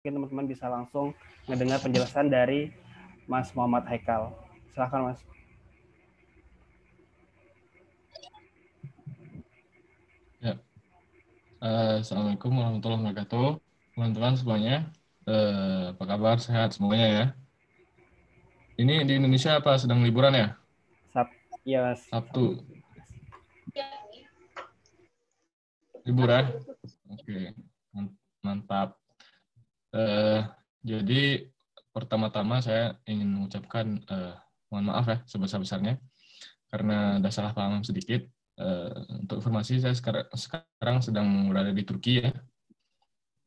mungkin teman-teman bisa langsung mendengar penjelasan dari Mas Muhammad Haikal. silahkan Mas. Ya. Uh, Assalamualaikum warahmatullahi wabarakatuh. Teman-teman semuanya, uh, apa kabar? Sehat semuanya ya? Ini di Indonesia apa sedang liburan ya? Sab ya Mas. Sabtu. Ya. Liburan? Oke, okay. mantap. Uh, jadi pertama-tama saya ingin mengucapkan uh, mohon maaf ya sebesar-besarnya karena ada salah paham sedikit. Uh, untuk informasi saya sekarang, sekarang sedang berada di Turki ya.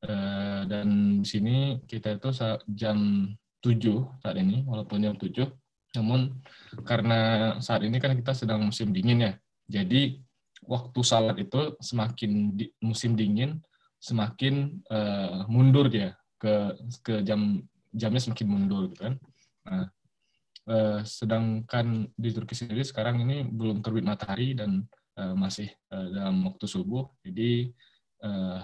Uh, dan di sini kita itu jam 7 saat ini, walaupun jam 7. Namun karena saat ini kan kita sedang musim dingin ya. Jadi waktu salat itu semakin di, musim dingin semakin uh, mundur dia ke ke jam jamnya semakin mundur gitu kan. Nah, eh, sedangkan di Turki sendiri sekarang ini belum terbit matahari dan eh, masih eh, dalam waktu subuh. Jadi eh,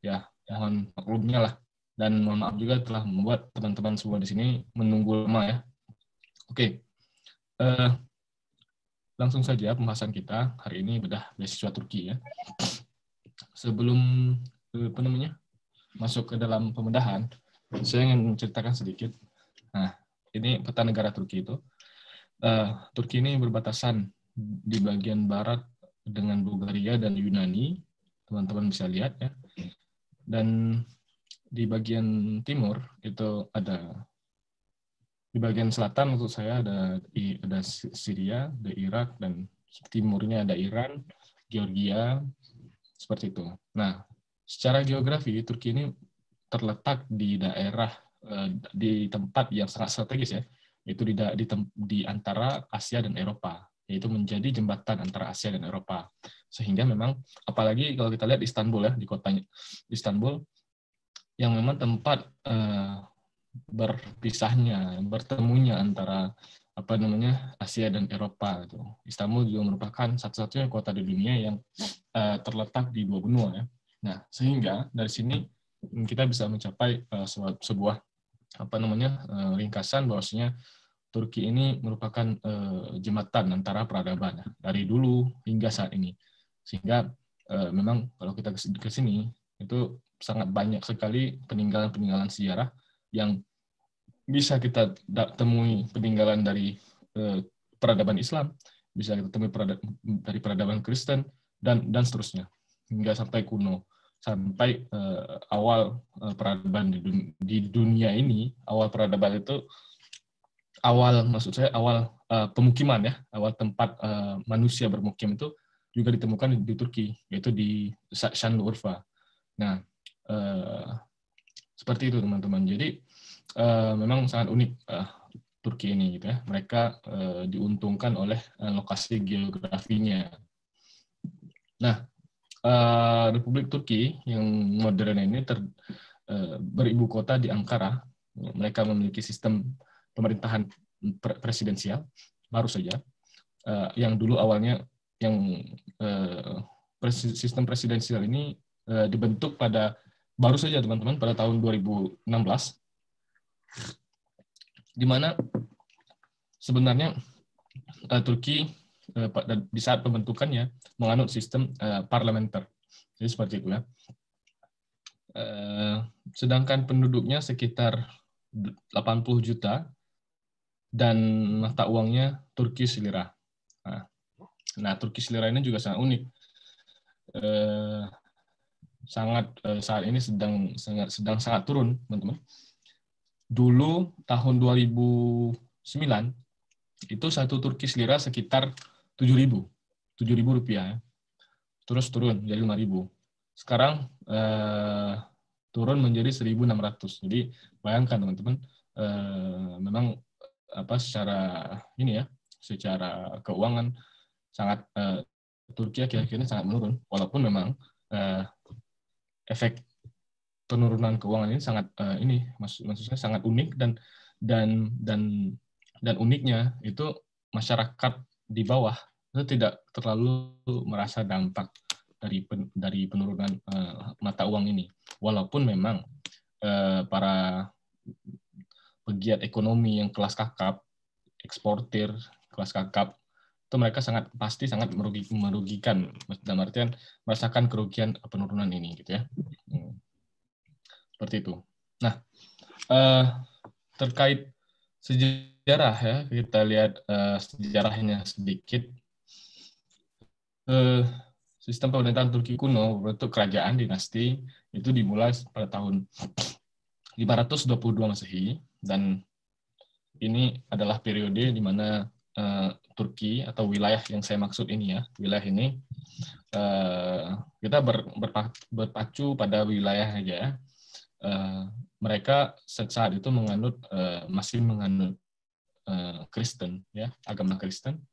ya, ya mohon maklumnya lah dan mohon maaf juga telah membuat teman-teman semua di sini menunggu lama ya. Oke. Eh, langsung saja pembahasan kita hari ini bedah beasiswa Turki ya. Sebelum eh, apa namanya? masuk ke dalam pembedahan, saya ingin menceritakan sedikit. Nah, ini peta negara Turki itu. Uh, Turki ini berbatasan di bagian barat dengan Bulgaria dan Yunani, teman-teman bisa lihat ya. Dan di bagian timur itu ada di bagian selatan untuk saya ada ada Syria, ada Irak dan timurnya ada Iran, Georgia seperti itu. Nah, Secara geografi, Turki ini terletak di daerah eh, di tempat yang sangat strategis ya, itu di di, di antara Asia dan Eropa, yaitu menjadi jembatan antara Asia dan Eropa. Sehingga memang apalagi kalau kita lihat Istanbul ya, di kotanya Istanbul yang memang tempat eh, berpisahnya, bertemunya antara apa namanya Asia dan Eropa gitu. Istanbul juga merupakan satu-satunya kota di dunia yang uh, terletak di dua benua ya. Nah, sehingga dari sini hmm, kita bisa mencapai uh, sebuah apa namanya uh, ringkasan bahwasanya Turki ini merupakan uh, jembatan antara peradaban dari dulu hingga saat ini. Sehingga uh, memang kalau kita ke sini itu sangat banyak sekali peninggalan-peninggalan sejarah yang bisa kita temui peninggalan dari uh, peradaban Islam, bisa kita temui peradaban, dari peradaban Kristen dan dan seterusnya hingga sampai kuno sampai uh, awal uh, peradaban di, dun di dunia ini awal peradaban itu awal maksud saya awal uh, pemukiman ya awal tempat uh, manusia bermukim itu juga ditemukan di, di Turki yaitu di Shanlu Urfa. Nah uh, seperti itu teman-teman. Jadi uh, memang sangat unik uh, Turki ini gitu ya. Mereka uh, diuntungkan oleh uh, lokasi geografinya. Nah Eh, Republik Turki yang modern ini ter, uh, beribu kota di Ankara. Mereka memiliki sistem pemerintahan presidensial baru saja. Uh, yang dulu awalnya yang uh, pres, sistem presidensial ini uh, dibentuk pada baru saja teman-teman pada tahun 2016 di mana sebenarnya uh, Turki Eh, di saat pembentukannya menganut sistem eh, parlementer. Jadi seperti itu ya. Eh, sedangkan penduduknya sekitar 80 juta dan mata uangnya Turki lira. Nah, nah, Turki lira ini juga sangat unik. Sangat saat ini sedang sangat sedang sangat turun, teman-teman. Dulu tahun 2009 itu satu Turki lira sekitar tujuh ribu tujuh ribu rupiah ya. terus turun jadi lima ribu sekarang eh, turun menjadi seribu enam ratus jadi bayangkan teman-teman eh, memang apa secara ini ya secara keuangan sangat eh, Turki akhir-akhir ini sangat menurun walaupun memang eh, efek penurunan keuangan ini sangat eh, ini maksud, maksudnya sangat unik dan dan dan dan uniknya itu masyarakat di bawah itu tidak terlalu merasa dampak dari pen, dari penurunan uh, mata uang ini. Walaupun memang uh, para pegiat ekonomi yang kelas kakap, eksportir kelas kakap itu mereka sangat pasti sangat merugi, merugikan dalam artian merasakan kerugian penurunan ini gitu ya. Hmm. Seperti itu. Nah, uh, terkait sejarah ya kita lihat uh, sejarahnya sedikit Eh, sistem pemerintahan Turki kuno bentuk kerajaan dinasti itu dimulai pada tahun 522 Masehi dan ini adalah periode di mana eh, Turki atau wilayah yang saya maksud ini ya, wilayah ini eh, kita ber, berpacu pada wilayah aja Eh, mereka saat itu menganut masih menganut Kristen ya, agama Kristen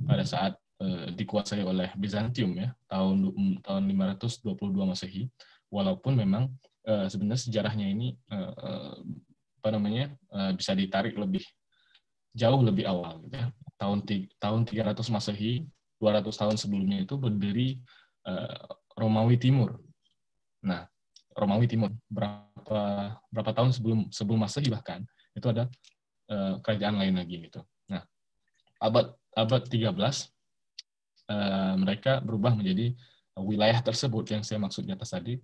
pada saat Eh, dikuasai oleh Bizantium ya tahun mm, tahun 522 Masehi walaupun memang uh, sebenarnya sejarahnya ini uh, apa namanya uh, bisa ditarik lebih jauh lebih awal gitu ya. tahun tahun 300 Masehi 200 tahun sebelumnya itu berdiri uh, Romawi Timur nah Romawi Timur berapa berapa tahun sebelum sebelum Masehi bahkan itu ada uh, kerajaan lain lagi gitu nah abad abad 13 uh, mereka berubah menjadi wilayah tersebut yang saya maksud di atas tadi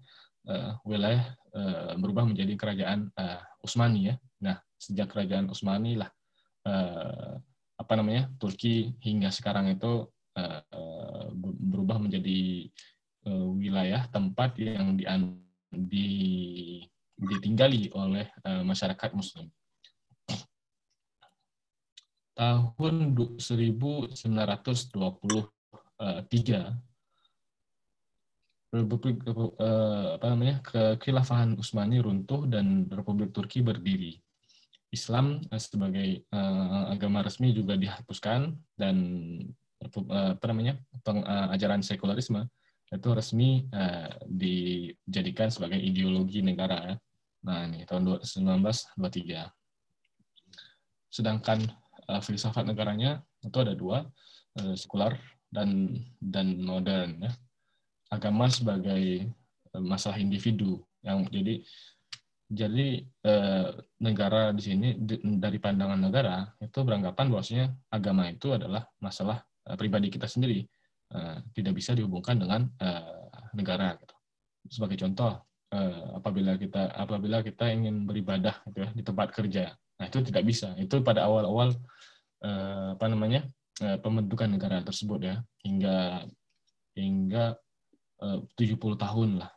uh, wilayah uh, berubah menjadi kerajaan uh, Utsmani ya. Nah, sejak kerajaan Utsmani lah uh, apa namanya? Turki hingga sekarang itu uh, berubah menjadi uh, wilayah tempat yang di, di ditinggali oleh uh, masyarakat muslim. Tahun 1920 Eh, tiga Republik uh, apa namanya kekhilafahan Utsmani runtuh dan Republik Turki berdiri. Islam eh, sebagai uh, agama resmi juga dihapuskan dan uh, apa namanya peng, uh, ajaran sekularisme itu resmi uh, dijadikan sebagai ideologi negara. Ya. Nah, ini tahun 1923. Sedangkan uh, filsafat negaranya itu ada dua, uh, sekular dan dan modern ya. Agama sebagai eh, masalah individu yang jadi jadi eh, negara di sini dari pandangan negara itu beranggapan bahwasanya agama itu adalah masalah eh, pribadi kita sendiri tidak bisa dihubungkan dengan negara gitu. sebagai contoh apabila kita apabila kita ingin beribadah gitu ya, di tempat kerja nah itu tidak bisa itu pada awal-awal apa namanya Eh, pembentukan negara tersebut ya hingga hingga eh, uh, 70 tahun lah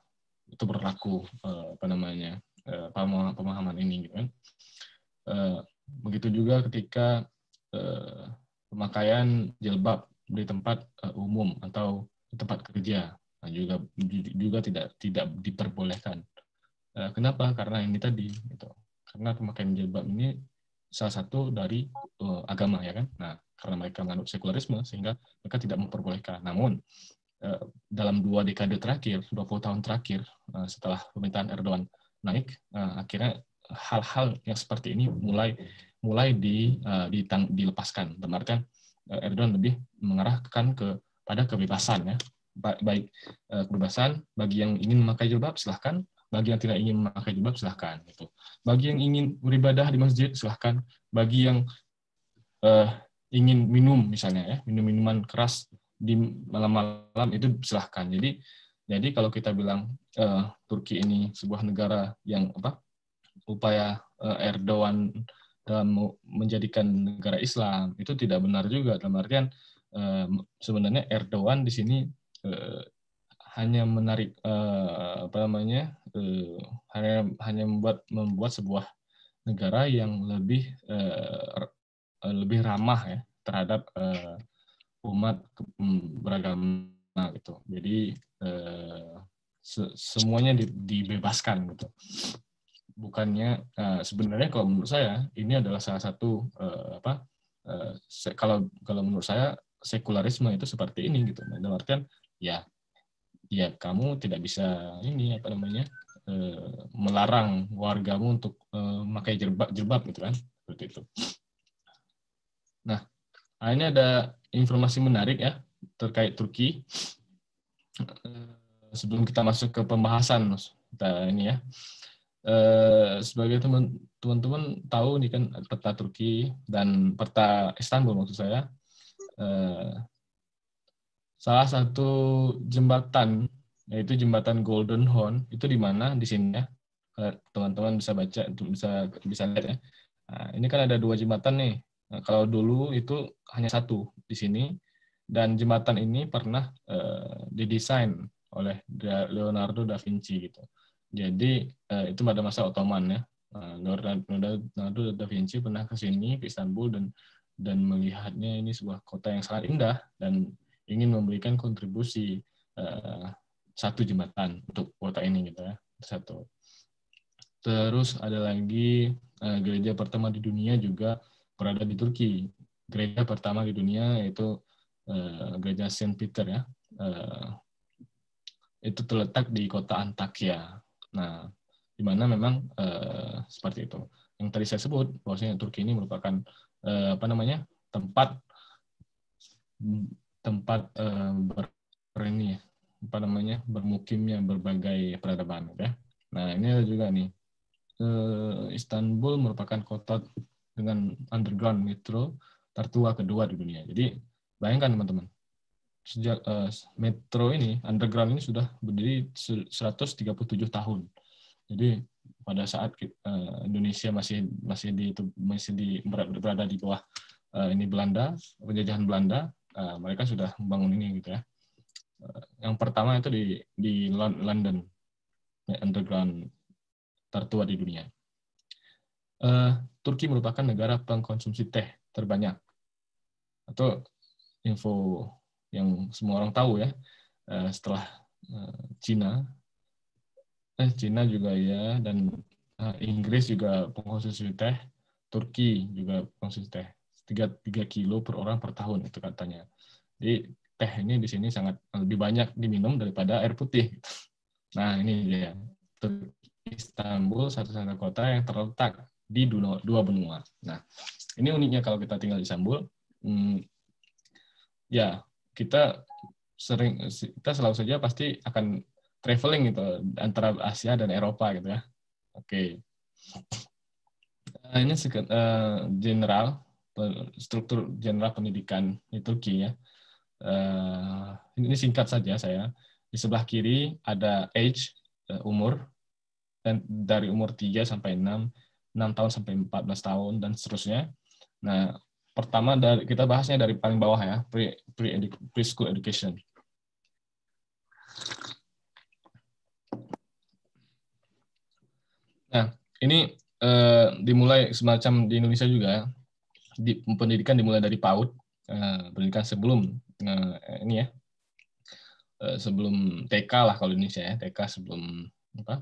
itu berlaku uh, apa namanya uh, pemahaman, ini gitu kan. Uh, begitu juga ketika uh, pemakaian jilbab di tempat uh, umum atau tempat kerja nah, juga juga tidak tidak diperbolehkan. Uh, kenapa? Karena ini tadi gitu. Karena pemakaian jilbab ini salah satu dari uh, agama ya kan. Nah, karena mereka menganut sekularisme sehingga mereka tidak memperbolehkan. Namun eh, dalam dua dekade terakhir, 20 tahun terakhir eh, setelah pemerintahan Erdogan naik, eh, akhirnya hal-hal yang seperti ini mulai mulai di, di dilepaskan. Berarti Erdogan lebih mengarahkan ke pada kebebasan ya, baik kebebasan bagi yang ingin memakai jilbab silahkan, bagi yang tidak ingin memakai jilbab silahkan. itu. Bagi yang ingin beribadah di masjid silahkan, bagi yang eh, ingin minum misalnya ya minum minuman keras di malam-malam itu silahkan jadi jadi kalau kita bilang uh, Turki ini sebuah negara yang apa upaya uh, Erdogan dalam eh, menjadikan negara Islam itu tidak benar juga dalam artian uh, sebenarnya Erdogan di sini uh, hanya menarik uh, apa namanya uh, hanya hanya membuat membuat sebuah negara yang lebih uh, Eh, lebih ramah ya terhadap uh, umat beragama gitu. Jadi uh, se semuanya di dibebaskan gitu. Bukannya uh, sebenarnya kalau menurut saya ini adalah salah satu uh, apa uh, kalau kalau menurut saya sekularisme itu seperti ini gitu. Nah, dalam artian ya ya kamu tidak bisa ini apa namanya melarang wargamu untuk memakai jilbab jerbab gitu kan seperti itu Nah, nah, ini ada informasi menarik ya terkait Turki. Eh, sebelum kita masuk ke pembahasan, kita ini ya. Eh, sebagai teman-teman tahu ini kan peta Turki dan peta Istanbul maksud saya. Eh, salah satu jembatan yaitu jembatan Golden Horn itu di mana di sini ya teman-teman bisa baca bisa bisa lihat ya. Nah, ini kan ada dua jembatan nih Nah, kalau dulu itu hanya satu di sini, dan jembatan ini pernah uh, didesain oleh Leonardo da Vinci gitu. Jadi uh, itu pada masa Ottoman ya. Nah, Leonardo da Vinci pernah ke sini ke Istanbul dan dan melihatnya ini sebuah kota yang sangat indah dan ingin memberikan kontribusi uh, satu jembatan untuk kota ini gitu ya satu terus ada lagi uh, gereja pertama di dunia juga berada di Turki. Gereja pertama di dunia yaitu uh, gereja Saint Peter ya. Uh, itu terletak di kota Antakya. Nah, di mana memang uh, seperti itu. Yang tadi saya sebut bahwasanya Turki ini merupakan uh, apa namanya? tempat tempat uh, ber, ini ya, apa namanya? bermukimnya berbagai peradaban ya. Nah, ini juga nih. Istanbul merupakan kota dengan underground metro tertua kedua di dunia. Jadi bayangkan teman-teman, sejak uh, metro ini underground ini sudah berdiri 137 tahun. Jadi pada saat uh, Indonesia masih masih di masih di berada di bawah uh, ini Belanda, penjajahan Belanda, uh, mereka sudah membangun ini gitu ya. Uh, yang pertama itu di di London ya, underground tertua di dunia. Uh, Turki merupakan negara pengkonsumsi teh terbanyak. Atau info yang semua orang tahu ya, eh, setelah eh, Cina, eh Cina juga ya, dan eh, Inggris juga pengkonsumsi teh, Turki juga pengkonsumsi teh. 3, 3 kilo per orang per tahun itu katanya. Jadi teh ini di sini sangat lebih banyak diminum daripada air putih. Nah ini dia Istanbul satu-satunya kota yang terletak di dua, dua benua. Nah, ini uniknya kalau kita tinggal di Istanbul, hmm, ya kita sering kita selalu saja pasti akan traveling gitu antara Asia dan Eropa gitu ya. Oke. Okay. Nah, ini uh, general struktur general pendidikan di Turki ya. Uh, ini singkat saja saya. Di sebelah kiri ada age eh, umur dan dari umur 3 sampai 6 6 tahun sampai 14 tahun dan seterusnya. Nah, pertama dari kita bahasnya dari paling bawah ya, pre pre edu, preschool education. Nah, ini eh, dimulai semacam di Indonesia juga ya. Di, pendidikan dimulai dari PAUD, eh, pendidikan sebelum eh, ini ya. Eh, sebelum TK lah kalau Indonesia ya, TK sebelum apa?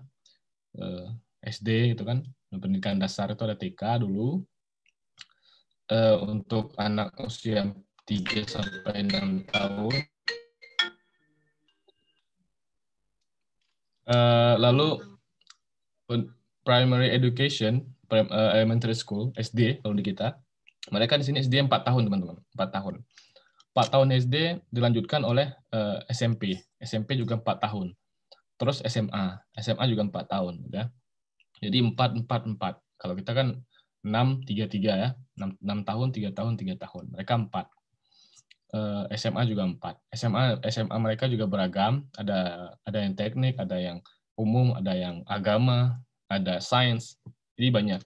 Eh, SD itu kan Nah, pendidikan dasar itu ada TK dulu. Uh, untuk anak usia 3 sampai 6 tahun. Uh, lalu primary education, prim, uh, elementary school, SD kalau di kita. Mereka di sini SD 4 tahun, teman-teman. 4 tahun. 4 tahun SD dilanjutkan oleh uh, SMP. SMP juga 4 tahun. Terus SMA. SMA juga 4 tahun. Ya. Jadi 4, 4, 4. Kalau kita kan 6, 3, 3 ya. 6, 6 tahun, 3 tahun, 3 tahun. Mereka 4. Eh, SMA juga 4. SMA SMA mereka juga beragam. Ada ada yang teknik, ada yang umum, ada yang agama, ada sains. Jadi banyak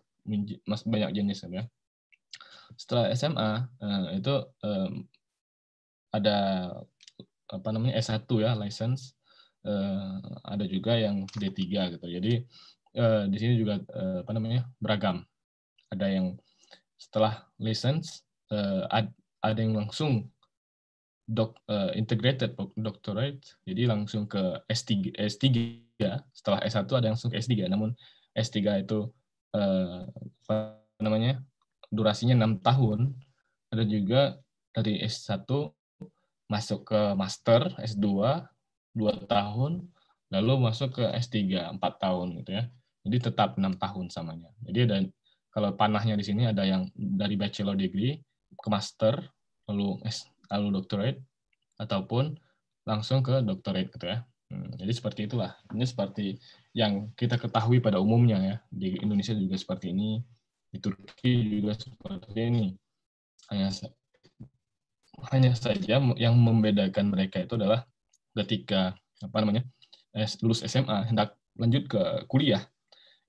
banyak jenis kan ya. Setelah SMA eh, itu eh, ada apa namanya S1 ya, license. ada juga yang D3 gitu. Jadi Eh, di sini juga uh, apa namanya beragam. Ada yang setelah license uh, ad, ada yang langsung dok, uh, eh, integrated doctorate, jadi langsung ke S3, S3 setelah S1 ada yang langsung ke S3, namun S3 itu uh, apa namanya durasinya 6 tahun. Ada juga dari S1 masuk ke master S2 2 tahun, lalu masuk ke S3 4 tahun gitu ya. Jadi tetap enam tahun samanya. Jadi ada kalau panahnya di sini ada yang dari bachelor degree ke master lalu lalu doctorate ataupun langsung ke doctorate gitu ya. Hmm, jadi seperti itulah. Ini seperti yang kita ketahui pada umumnya ya. Di Indonesia juga seperti ini, di Turki juga seperti ini. Hanya hanya saja yang membedakan mereka itu adalah ketika apa namanya lulus SMA hendak lanjut ke kuliah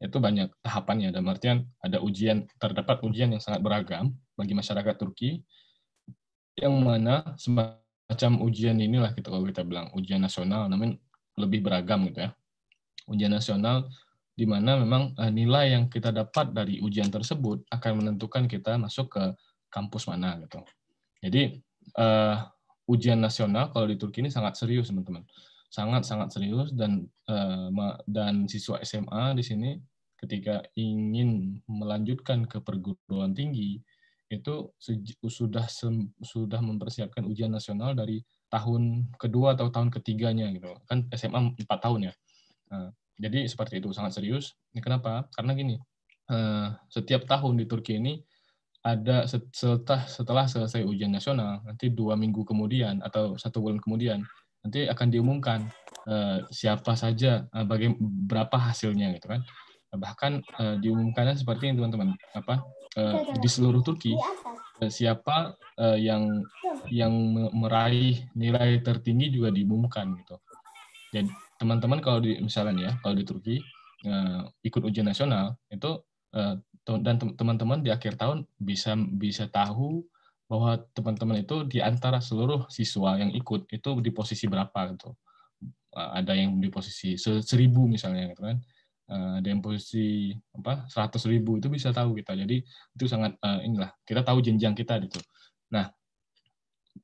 itu banyak tahapannya. dan artian ada ujian, terdapat ujian yang sangat beragam bagi masyarakat Turki, yang mana semacam ujian inilah kita kalau kita bilang ujian nasional, namun lebih beragam gitu ya. Ujian nasional di mana memang eh, nilai yang kita dapat dari ujian tersebut akan menentukan kita masuk ke kampus mana gitu. Jadi uh, ujian nasional kalau di Turki ini sangat serius teman-teman sangat-sangat serius dan uh, dan siswa SMA di sini ketika ingin melanjutkan ke perguruan tinggi itu sudah sudah mempersiapkan ujian nasional dari tahun kedua atau tahun ketiganya gitu kan SMA empat tahun ya nah, jadi seperti itu sangat serius ini kenapa karena gini uh, setiap tahun di Turki ini ada setelah setelah selesai ujian nasional nanti dua minggu kemudian atau satu bulan kemudian nanti akan diumumkan uh, siapa saja, uh, berapa hasilnya gitu kan. Bahkan uh, diumumkannya seperti ini teman-teman, apa uh, di seluruh Turki uh, siapa uh, yang yang meraih nilai tertinggi juga diumumkan gitu. Jadi teman-teman kalau di misalnya ya kalau di Turki uh, ikut ujian nasional itu uh, dan teman-teman di akhir tahun bisa bisa tahu bahwa teman-teman itu di antara seluruh siswa yang ikut itu di posisi berapa gitu. Eh, ada yang di posisi seribu misalnya gitu kan. Eh, ada yang posisi apa seratus ribu itu bisa tahu kita. Jadi itu sangat uh, inilah kita tahu jenjang kita gitu. Nah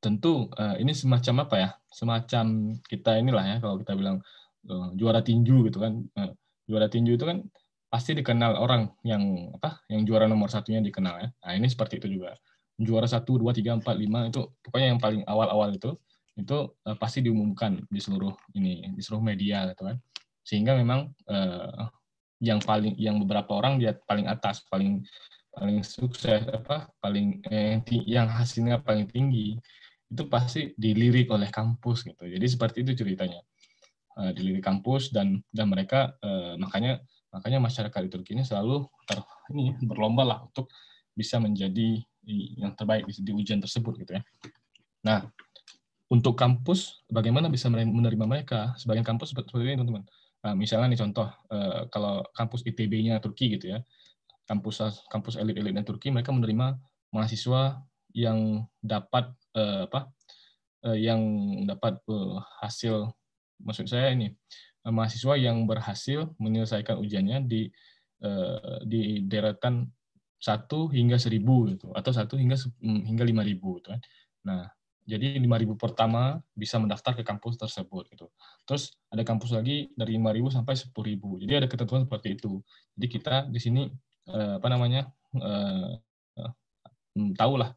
tentu ini semacam apa ya? Semacam kita inilah ya kalau kita bilang juara tinju gitu kan. juara tinju itu kan pasti dikenal orang yang apa? Yang juara nomor satunya dikenal ya. Nah ini seperti itu juga juara satu dua tiga empat lima itu pokoknya yang paling awal-awal itu itu uh, pasti diumumkan di seluruh ini di seluruh media gitu kan sehingga memang uh, yang paling yang beberapa orang dia paling atas paling paling sukses apa paling eh, yang hasilnya paling tinggi itu pasti dilirik oleh kampus gitu jadi seperti itu ceritanya uh, dilirik kampus dan dan mereka uh, makanya makanya masyarakat di Turki ini selalu ter, ini berlomba lah untuk bisa menjadi yang terbaik di, ujian tersebut gitu ya. Nah, untuk kampus bagaimana bisa menerima mereka? Sebagian kampus seperti ini teman-teman. Nah, misalnya nih contoh eh, kalau kampus ITB-nya Turki gitu ya, kampus kampus elit-elitnya Turki mereka menerima mahasiswa yang dapat eh, apa? Eh, yang dapat hasil maksud saya ini mahasiswa yang berhasil menyelesaikan ujiannya di di deretan satu hingga seribu gitu atau satu hingga mm, hingga lima ribu gitu kan. Nah jadi lima ribu pertama bisa mendaftar ke kampus tersebut gitu. Terus ada kampus lagi dari lima ribu sampai sepuluh ribu, Jadi ada ketentuan seperti itu. Jadi kita di sini eh, apa namanya eh, eh hmm, tahu lah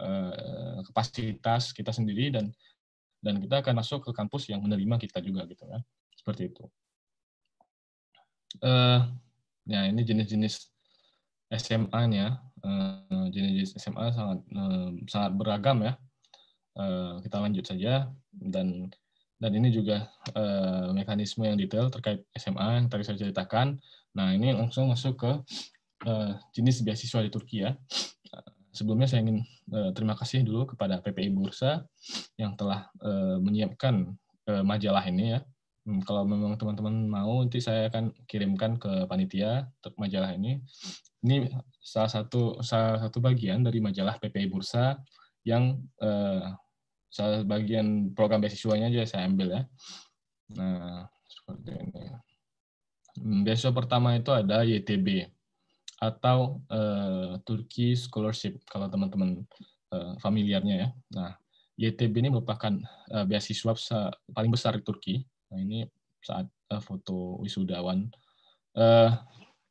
eh, kapasitas kita sendiri dan dan kita akan masuk ke kampus yang menerima kita juga gitu kan. Seperti itu. Eh, ya ini jenis-jenis SMA-nya eh, jenis-jenis SMA sangat eh, sangat beragam ya. Eh, kita lanjut saja dan dan ini juga mekanisme yang detail terkait SMA yang tadi saya ceritakan. Nah ini langsung masuk ke jenis beasiswa di Turki ya. Sebelumnya saya ingin terima kasih dulu kepada PPI Bursa yang telah menyiapkan majalah ini ya Hmm, kalau memang teman-teman mau, nanti saya akan kirimkan ke panitia untuk majalah ini. Ini salah satu salah satu bagian dari majalah PPI Bursa yang eh, salah bagian program beasiswanya aja saya ambil ya. Nah, seperti ini. Hmm, beasiswa pertama itu ada YTB atau eh, Turki Scholarship kalau teman-teman eh, familiarnya ya. Nah, YTB ini merupakan eh, beasiswa paling besar di Turki Nah ini saat uh, foto wisudawan uh,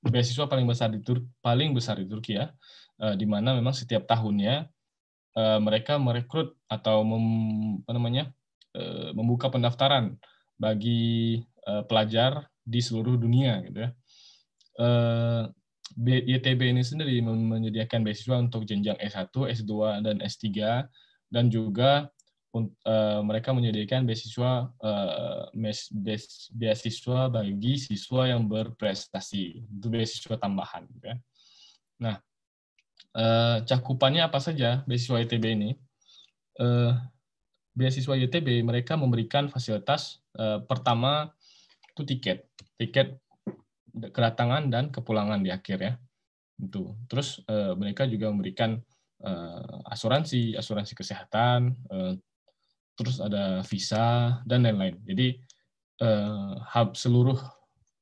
beasiswa paling besar di Tur paling besar di Turki ya, uh, di mana memang setiap tahunnya uh, mereka merekrut atau mem, apa namanya uh, membuka pendaftaran bagi uh, pelajar di seluruh dunia gitu ya. Uh, YTB ini sendiri menyediakan beasiswa untuk jenjang S1, S2, dan S3, dan juga uh, mereka menyediakan beasiswa uh, beasiswa bagi siswa yang berprestasi itu beasiswa tambahan ya. Nah, uh, cakupannya apa saja beasiswa ITB ini? Uh, beasiswa ITB mereka memberikan fasilitas uh, pertama itu tiket, tiket kedatangan dan kepulangan di akhir ya. Itu. Terus uh, mereka juga memberikan uh, asuransi, asuransi kesehatan, uh, terus ada visa dan lain-lain. Jadi eh, hub seluruh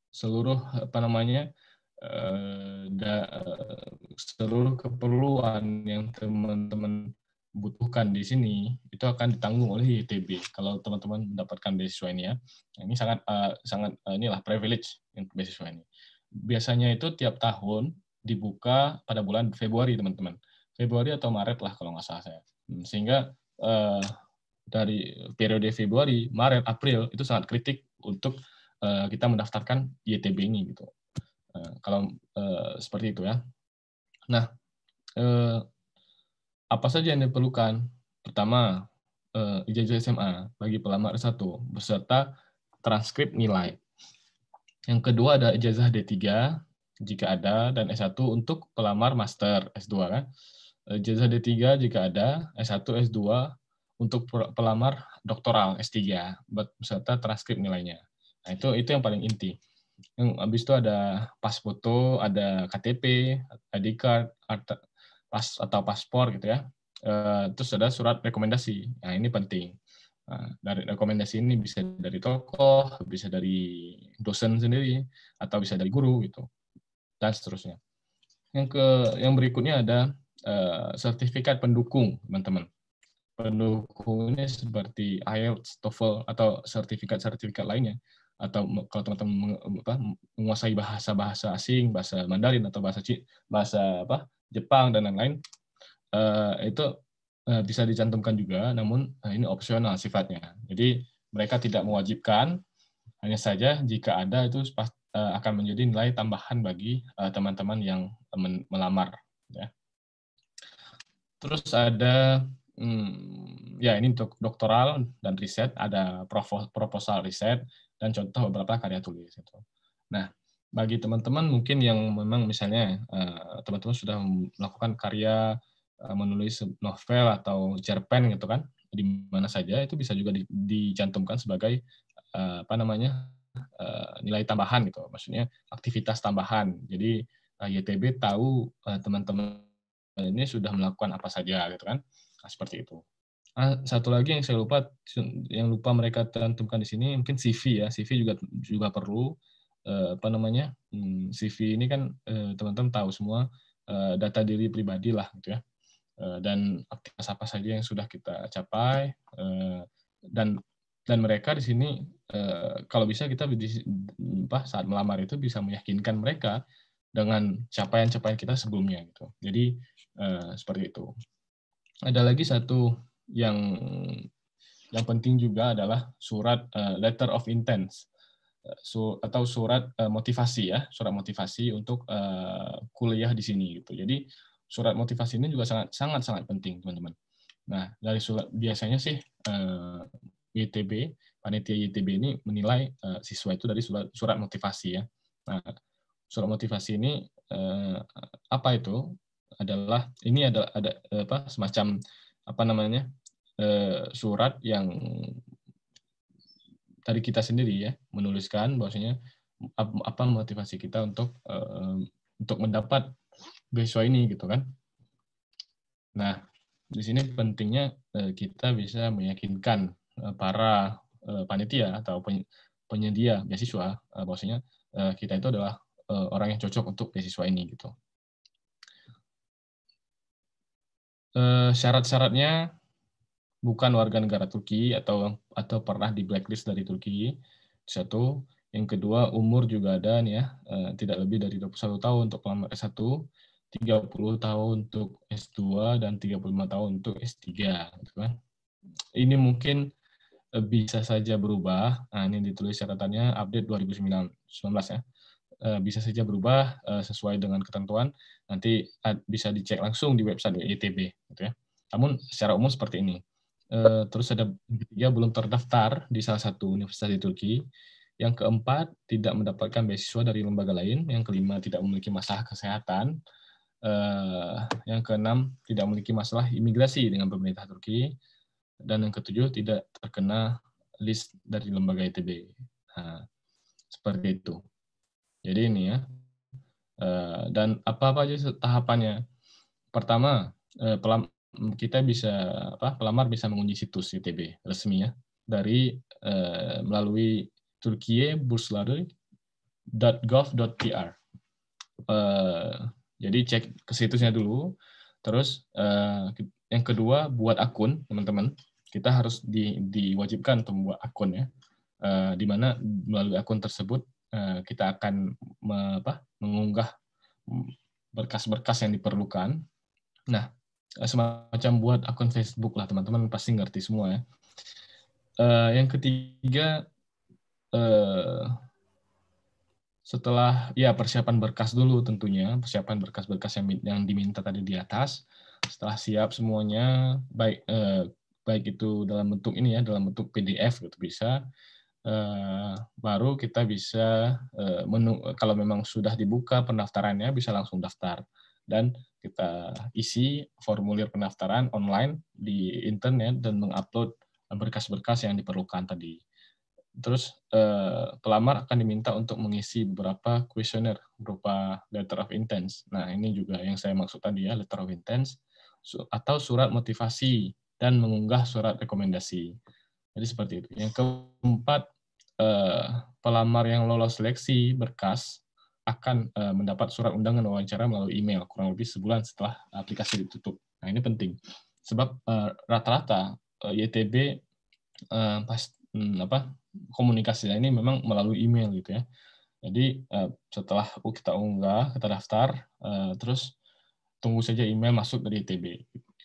seluruh apa namanya eh, da, seluruh keperluan yang teman-teman butuhkan di sini itu akan ditanggung oleh ITB kalau teman-teman mendapatkan beasiswa ini ya nah, ini sangat uh, sangat uh, inilah privilege untuk beasiswa ini biasanya itu tiap tahun dibuka pada bulan Februari teman-teman Februari atau Maret lah kalau nggak salah saya hmm, sehingga uh, dari periode Februari, Maret, April itu sangat kritik untuk eh, kita mendaftarkan YTB ini gitu. Eh, kalau eh, seperti itu ya. Nah, apa saja yang diperlukan? Pertama, ijazah SMA bagi pelamar S1 beserta transkrip nilai. Yang kedua ada ijazah D3 jika ada dan S1 untuk pelamar master S2 kan. Ijazah D3 jika ada, S1, S2 untuk pelamar doktoral S3 buat peserta transkrip nilainya. Nah, itu itu yang paling inti. Yang habis itu ada pas foto, ada KTP, ID card, pas atau paspor gitu ya. Eh, terus ada surat rekomendasi. Nah, ini penting. Nah, dari rekomendasi ini bisa dari tokoh, bisa dari dosen sendiri, atau bisa dari guru gitu, dan seterusnya. Yang ke yang berikutnya ada eh, sertifikat pendukung, teman-teman pendukungnya seperti IELTS, TOEFL, atau sertifikat-sertifikat lainnya. Atau kalau teman-teman menguasai bahasa-bahasa asing, bahasa Mandarin atau bahasa C, bahasa apa Jepang dan lain-lain, uh, itu uh, bisa dicantumkan juga. Namun uh, ini opsional sifatnya. Jadi mereka tidak mewajibkan. Hanya saja jika ada itu uh, akan menjadi nilai tambahan bagi teman-teman yang melamar. Ya. Terus ada Hmm, ya ini untuk doktoral dan riset ada proposal riset dan contoh beberapa karya tulis itu. Nah, bagi teman-teman mungkin yang memang misalnya eh, teman-teman uh, sudah melakukan karya uh, menulis novel atau cerpen gitu kan di mana saja itu bisa juga di, dicantumkan sebagai uh, apa namanya nilai tambahan gitu maksudnya aktivitas tambahan jadi YTB tahu teman-teman ini sudah melakukan apa saja gitu kan nah, seperti itu ah, satu lagi yang saya lupa yang lupa mereka terantumkan di sini mungkin CV ya CV juga juga perlu eh, apa namanya hmm, CV ini kan eh, teman-teman eh, tahu semua eh, data diri pribadi lah gitu ya eh, dan aktivitas apa saja yang sudah kita capai eh, dan dan mereka di sini kalau bisa kita di, apa, saat melamar itu bisa meyakinkan mereka dengan capaian-capaian kita sebelumnya gitu jadi seperti itu ada lagi satu yang yang penting juga adalah surat uh, letter of intent eh, so, atau surat uh, motivasi ya surat motivasi untuk uh, kuliah di sini gitu jadi surat motivasi ini juga sangat sangat sangat penting teman-teman nah dari surat biasanya sih uh, YTB panitia YTB ini menilai uh, siswa itu dari surat surat motivasi ya nah surat motivasi ini uh, apa itu adalah ini adalah ada eh, apa semacam apa namanya eh, surat yang dari kita sendiri ya menuliskan bahwasanya apa motivasi kita untuk eh, untuk mendapat beasiswa ini gitu kan. Nah, di sini pentingnya kita bisa meyakinkan para panitia atau penyedia beasiswa bahwasanya kita itu adalah orang yang cocok untuk beasiswa ini gitu. Eh, syarat-syaratnya bukan warga negara Turki atau atau pernah di blacklist dari Turki. Satu, yang kedua umur juga ada nih ya, eh, tidak lebih dari 21 tahun untuk pelamar S1, 30 tahun untuk S2 dan 35 tahun untuk S3 gitu kan. Ini mungkin eh, bisa saja berubah. Nah, ini ditulis catatannya update 2019 ya. Eh, bisa saja berubah eh, sesuai dengan ketentuan. Nanti bisa dicek langsung di website ITB, e gitu ya. Namun secara umum seperti ini. Eh, terus ada ketiga belum terdaftar di salah satu universitas di Turki. Yang keempat tidak mendapatkan beasiswa dari lembaga lain. Yang kelima tidak memiliki masalah kesehatan. yang keenam tidak memiliki masalah imigrasi dengan pemerintah Turki. Dan yang ketujuh tidak terkena list dari lembaga ITB. E nah, seperti itu. Jadi ini ya. Eh, dan apa-apa aja tahapannya. Pertama, eh, kita bisa apa pelamar bisa mengunci situs ITB resminya dari eh, melalui Turkiye Jadi cek ke situsnya dulu. Terus yang kedua buat akun teman-teman kita harus di, diwajibkan untuk membuat akun ya, uh, di mana melalui akun tersebut Eh, kita akan apa, mengunggah berkas-berkas yang diperlukan. Nah, eh, semacam buat akun Facebook lah teman-teman pasti ngerti semua ya. Uh, yang ketiga uh, setelah ya persiapan berkas dulu tentunya persiapan berkas-berkas yang yang diminta tadi di atas setelah siap semuanya baik uh, baik itu dalam bentuk ini ya dalam bentuk PDF gitu bisa Eh, baru kita bisa eh, kalau memang sudah dibuka pendaftarannya bisa langsung daftar dan kita isi formulir pendaftaran online di internet dan mengupload berkas-berkas yang diperlukan tadi. Terus eh, pelamar akan diminta untuk mengisi beberapa kuesioner berupa letter of intent. Nah ini juga yang saya maksud tadi ya letter of intent atau surat motivasi dan mengunggah surat rekomendasi. Jadi seperti itu. Yang keempat, eh, pelamar yang lolos seleksi berkas akan eh, mendapat surat undangan wawancara melalui email kurang lebih sebulan setelah aplikasi ditutup. Nah ini penting sebab eh, rata-rata YTB pas hmm, apa komunikasinya ini memang melalui email gitu ya. Jadi setelah kita unggah, kita daftar, terus tunggu saja email masuk dari YTB.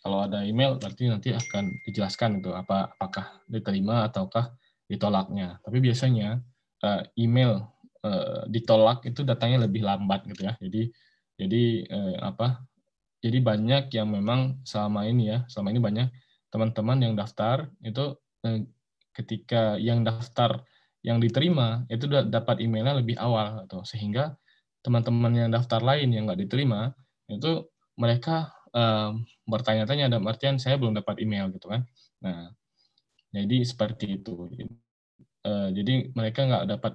Kalau ada email berarti nanti akan dijelaskan itu apa apakah diterima ataukah ditolaknya. Tapi biasanya uh, email eh, ditolak itu datangnya lebih lambat gitu ya. Jadi jadi eh, apa? Jadi banyak yang memang selama ini ya, selama ini banyak teman-teman yang daftar itu ketika yang daftar yang diterima itu dapat emailnya lebih awal atau gitu. sehingga teman-teman yang daftar lain yang nggak diterima itu mereka um, bertanya-tanya dalam artian saya belum dapat email gitu kan. Nah, jadi seperti itu. Uh, jadi mereka nggak dapat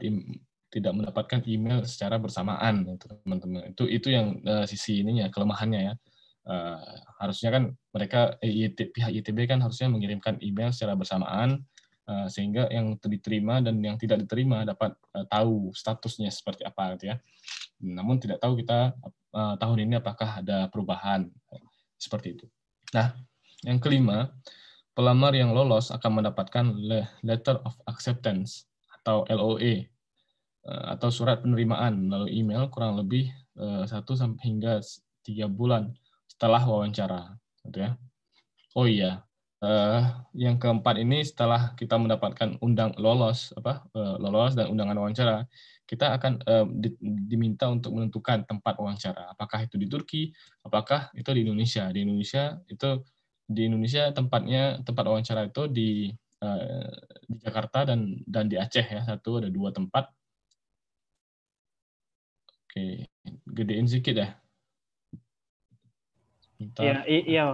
tidak mendapatkan email secara bersamaan itu teman-teman. Itu itu yang uh, sisi ininya kelemahannya ya. Uh, harusnya kan mereka IT, pihak ITB kan harusnya mengirimkan email secara bersamaan uh, sehingga yang diterima dan yang tidak diterima dapat uh, tahu statusnya seperti apa gitu ya. Namun tidak tahu kita uh, tahun ini apakah ada perubahan seperti itu. Nah, yang kelima, pelamar yang lolos akan mendapatkan letter of acceptance atau LOA e, eh, atau surat penerimaan melalui email kurang lebih 1 eh, sampai hingga 3 bulan setelah wawancara, gitu ya. Oh iya, eh, yang keempat ini setelah kita mendapatkan undang lolos apa lolos dan undangan wawancara, kita akan uh, di, diminta untuk menentukan tempat wawancara. Apakah itu di Turki, apakah itu di Indonesia. Di Indonesia itu di Indonesia tempatnya tempat wawancara itu di uh, di Jakarta dan dan di Aceh ya satu ada dua tempat. Oke, gedein sedikit ya. Iya, iya,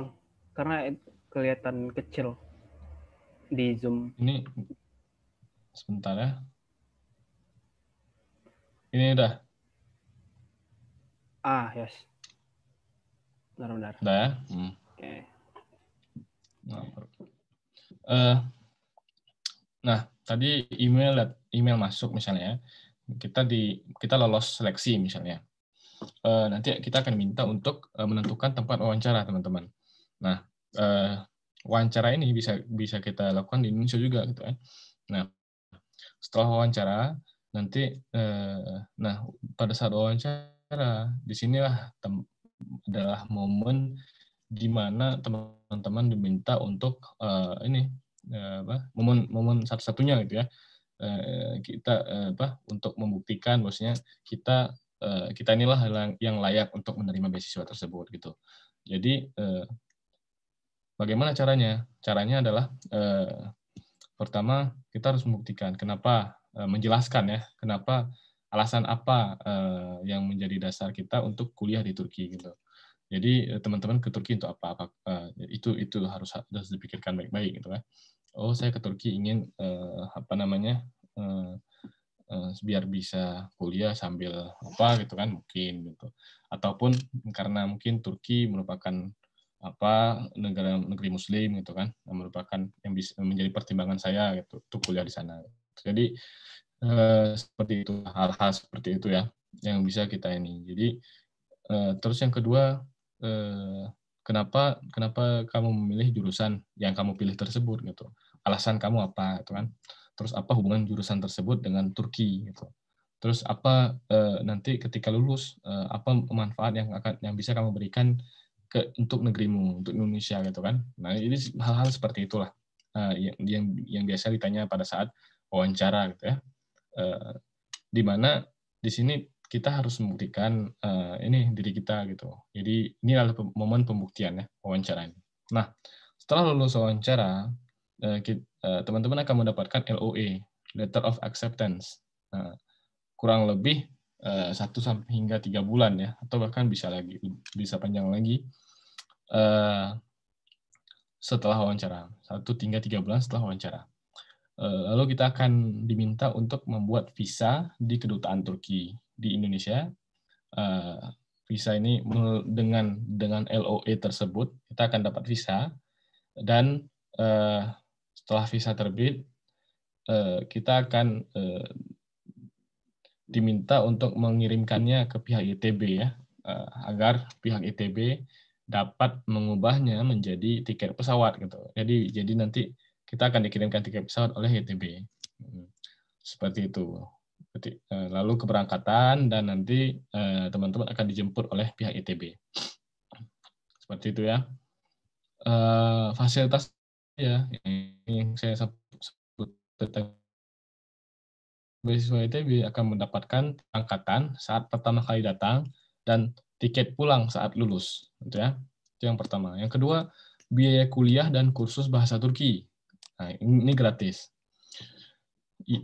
karena kelihatan kecil di Zoom. Ini sebentar ya. Ini udah. Ah, yes. Benar-benar. Udah ya? Hmm. Oke. Okay. Nah, uh, nah, tadi email email masuk misalnya. Ya. Kita di kita lolos seleksi misalnya. Uh, nanti kita akan minta untuk uh, menentukan tempat wawancara, teman-teman. Nah, uh, wawancara ini bisa bisa kita lakukan di Indonesia juga gitu ya. Nah, setelah wawancara nanti eh, nah pada saat wawancara disinilah tem adalah momen di mana teman-teman diminta untuk eh, ini eh, apa momen momen satu-satunya gitu ya eh, kita eh, apa untuk membuktikan maksudnya kita eh, kita inilah yang layak untuk menerima beasiswa tersebut gitu jadi eh, bagaimana caranya caranya adalah eh, pertama kita harus membuktikan kenapa Eh, menjelaskan ya kenapa alasan apa eh, yang menjadi dasar kita untuk kuliah di Turki gitu. Jadi eh, teman-teman ke Turki untuk apa? apa itu itu harus harus dipikirkan baik-baik gitu kan. Oh saya ke Turki ingin apa namanya biar bisa kuliah sambil apa gitu kan mungkin gitu ataupun karena mungkin Turki merupakan apa negara negeri Muslim gitu kan merupakan yang bisa menjadi pertimbangan saya gitu untuk kuliah di sana. Jadi eh, seperti itu hal-hal seperti itu ya yang bisa kita ini. Jadi eh, terus yang kedua eh, kenapa kenapa kamu memilih jurusan yang kamu pilih tersebut gitu. Alasan kamu apa gitu kan? Terus apa hubungan jurusan tersebut dengan Turki gitu. Terus apa eh, nanti ketika lulus eh, apa manfaat yang akan yang bisa kamu berikan ke untuk negerimu, untuk Indonesia gitu kan. Nah, ini hal-hal seperti itulah eh, yang yang yang biasa ditanya pada saat wawancara gitu ya. Uh, di mana di sini kita harus membuktikan uh, ini diri kita gitu. Jadi ini adalah momen pembuktian ya wawancara ini. Nah, setelah lulus wawancara, eh, teman-teman uh, uh, akan mendapatkan LOA e, (Letter of Acceptance). Nah, kurang lebih satu sampai hingga tiga bulan ya, atau bahkan bisa lagi bisa panjang lagi setelah wawancara. Satu hingga tiga bulan setelah wawancara. Eh, lalu kita akan diminta untuk membuat visa di kedutaan Turki di Indonesia. Eh, visa ini dengan dengan LOE tersebut kita akan dapat visa dan eh, setelah visa terbit kita akan diminta untuk mengirimkannya ke pihak ITB ya agar pihak ITB dapat mengubahnya menjadi tiket pesawat gitu. Jadi jadi nanti kita akan dikirimkan tiket pesawat oleh YTB. Hmm. Seperti itu. Eh, lalu keberangkatan dan nanti eh, teman-teman akan dijemput oleh pihak ITB. Seperti itu ya. Eh, fasilitas ya yang saya sebut tentang beasiswa ITB akan mendapatkan angkatan saat pertama kali datang dan tiket pulang saat lulus, Itu ya. Itu yang pertama. Yang kedua, biaya kuliah dan kursus bahasa Turki Nah, ini gratis.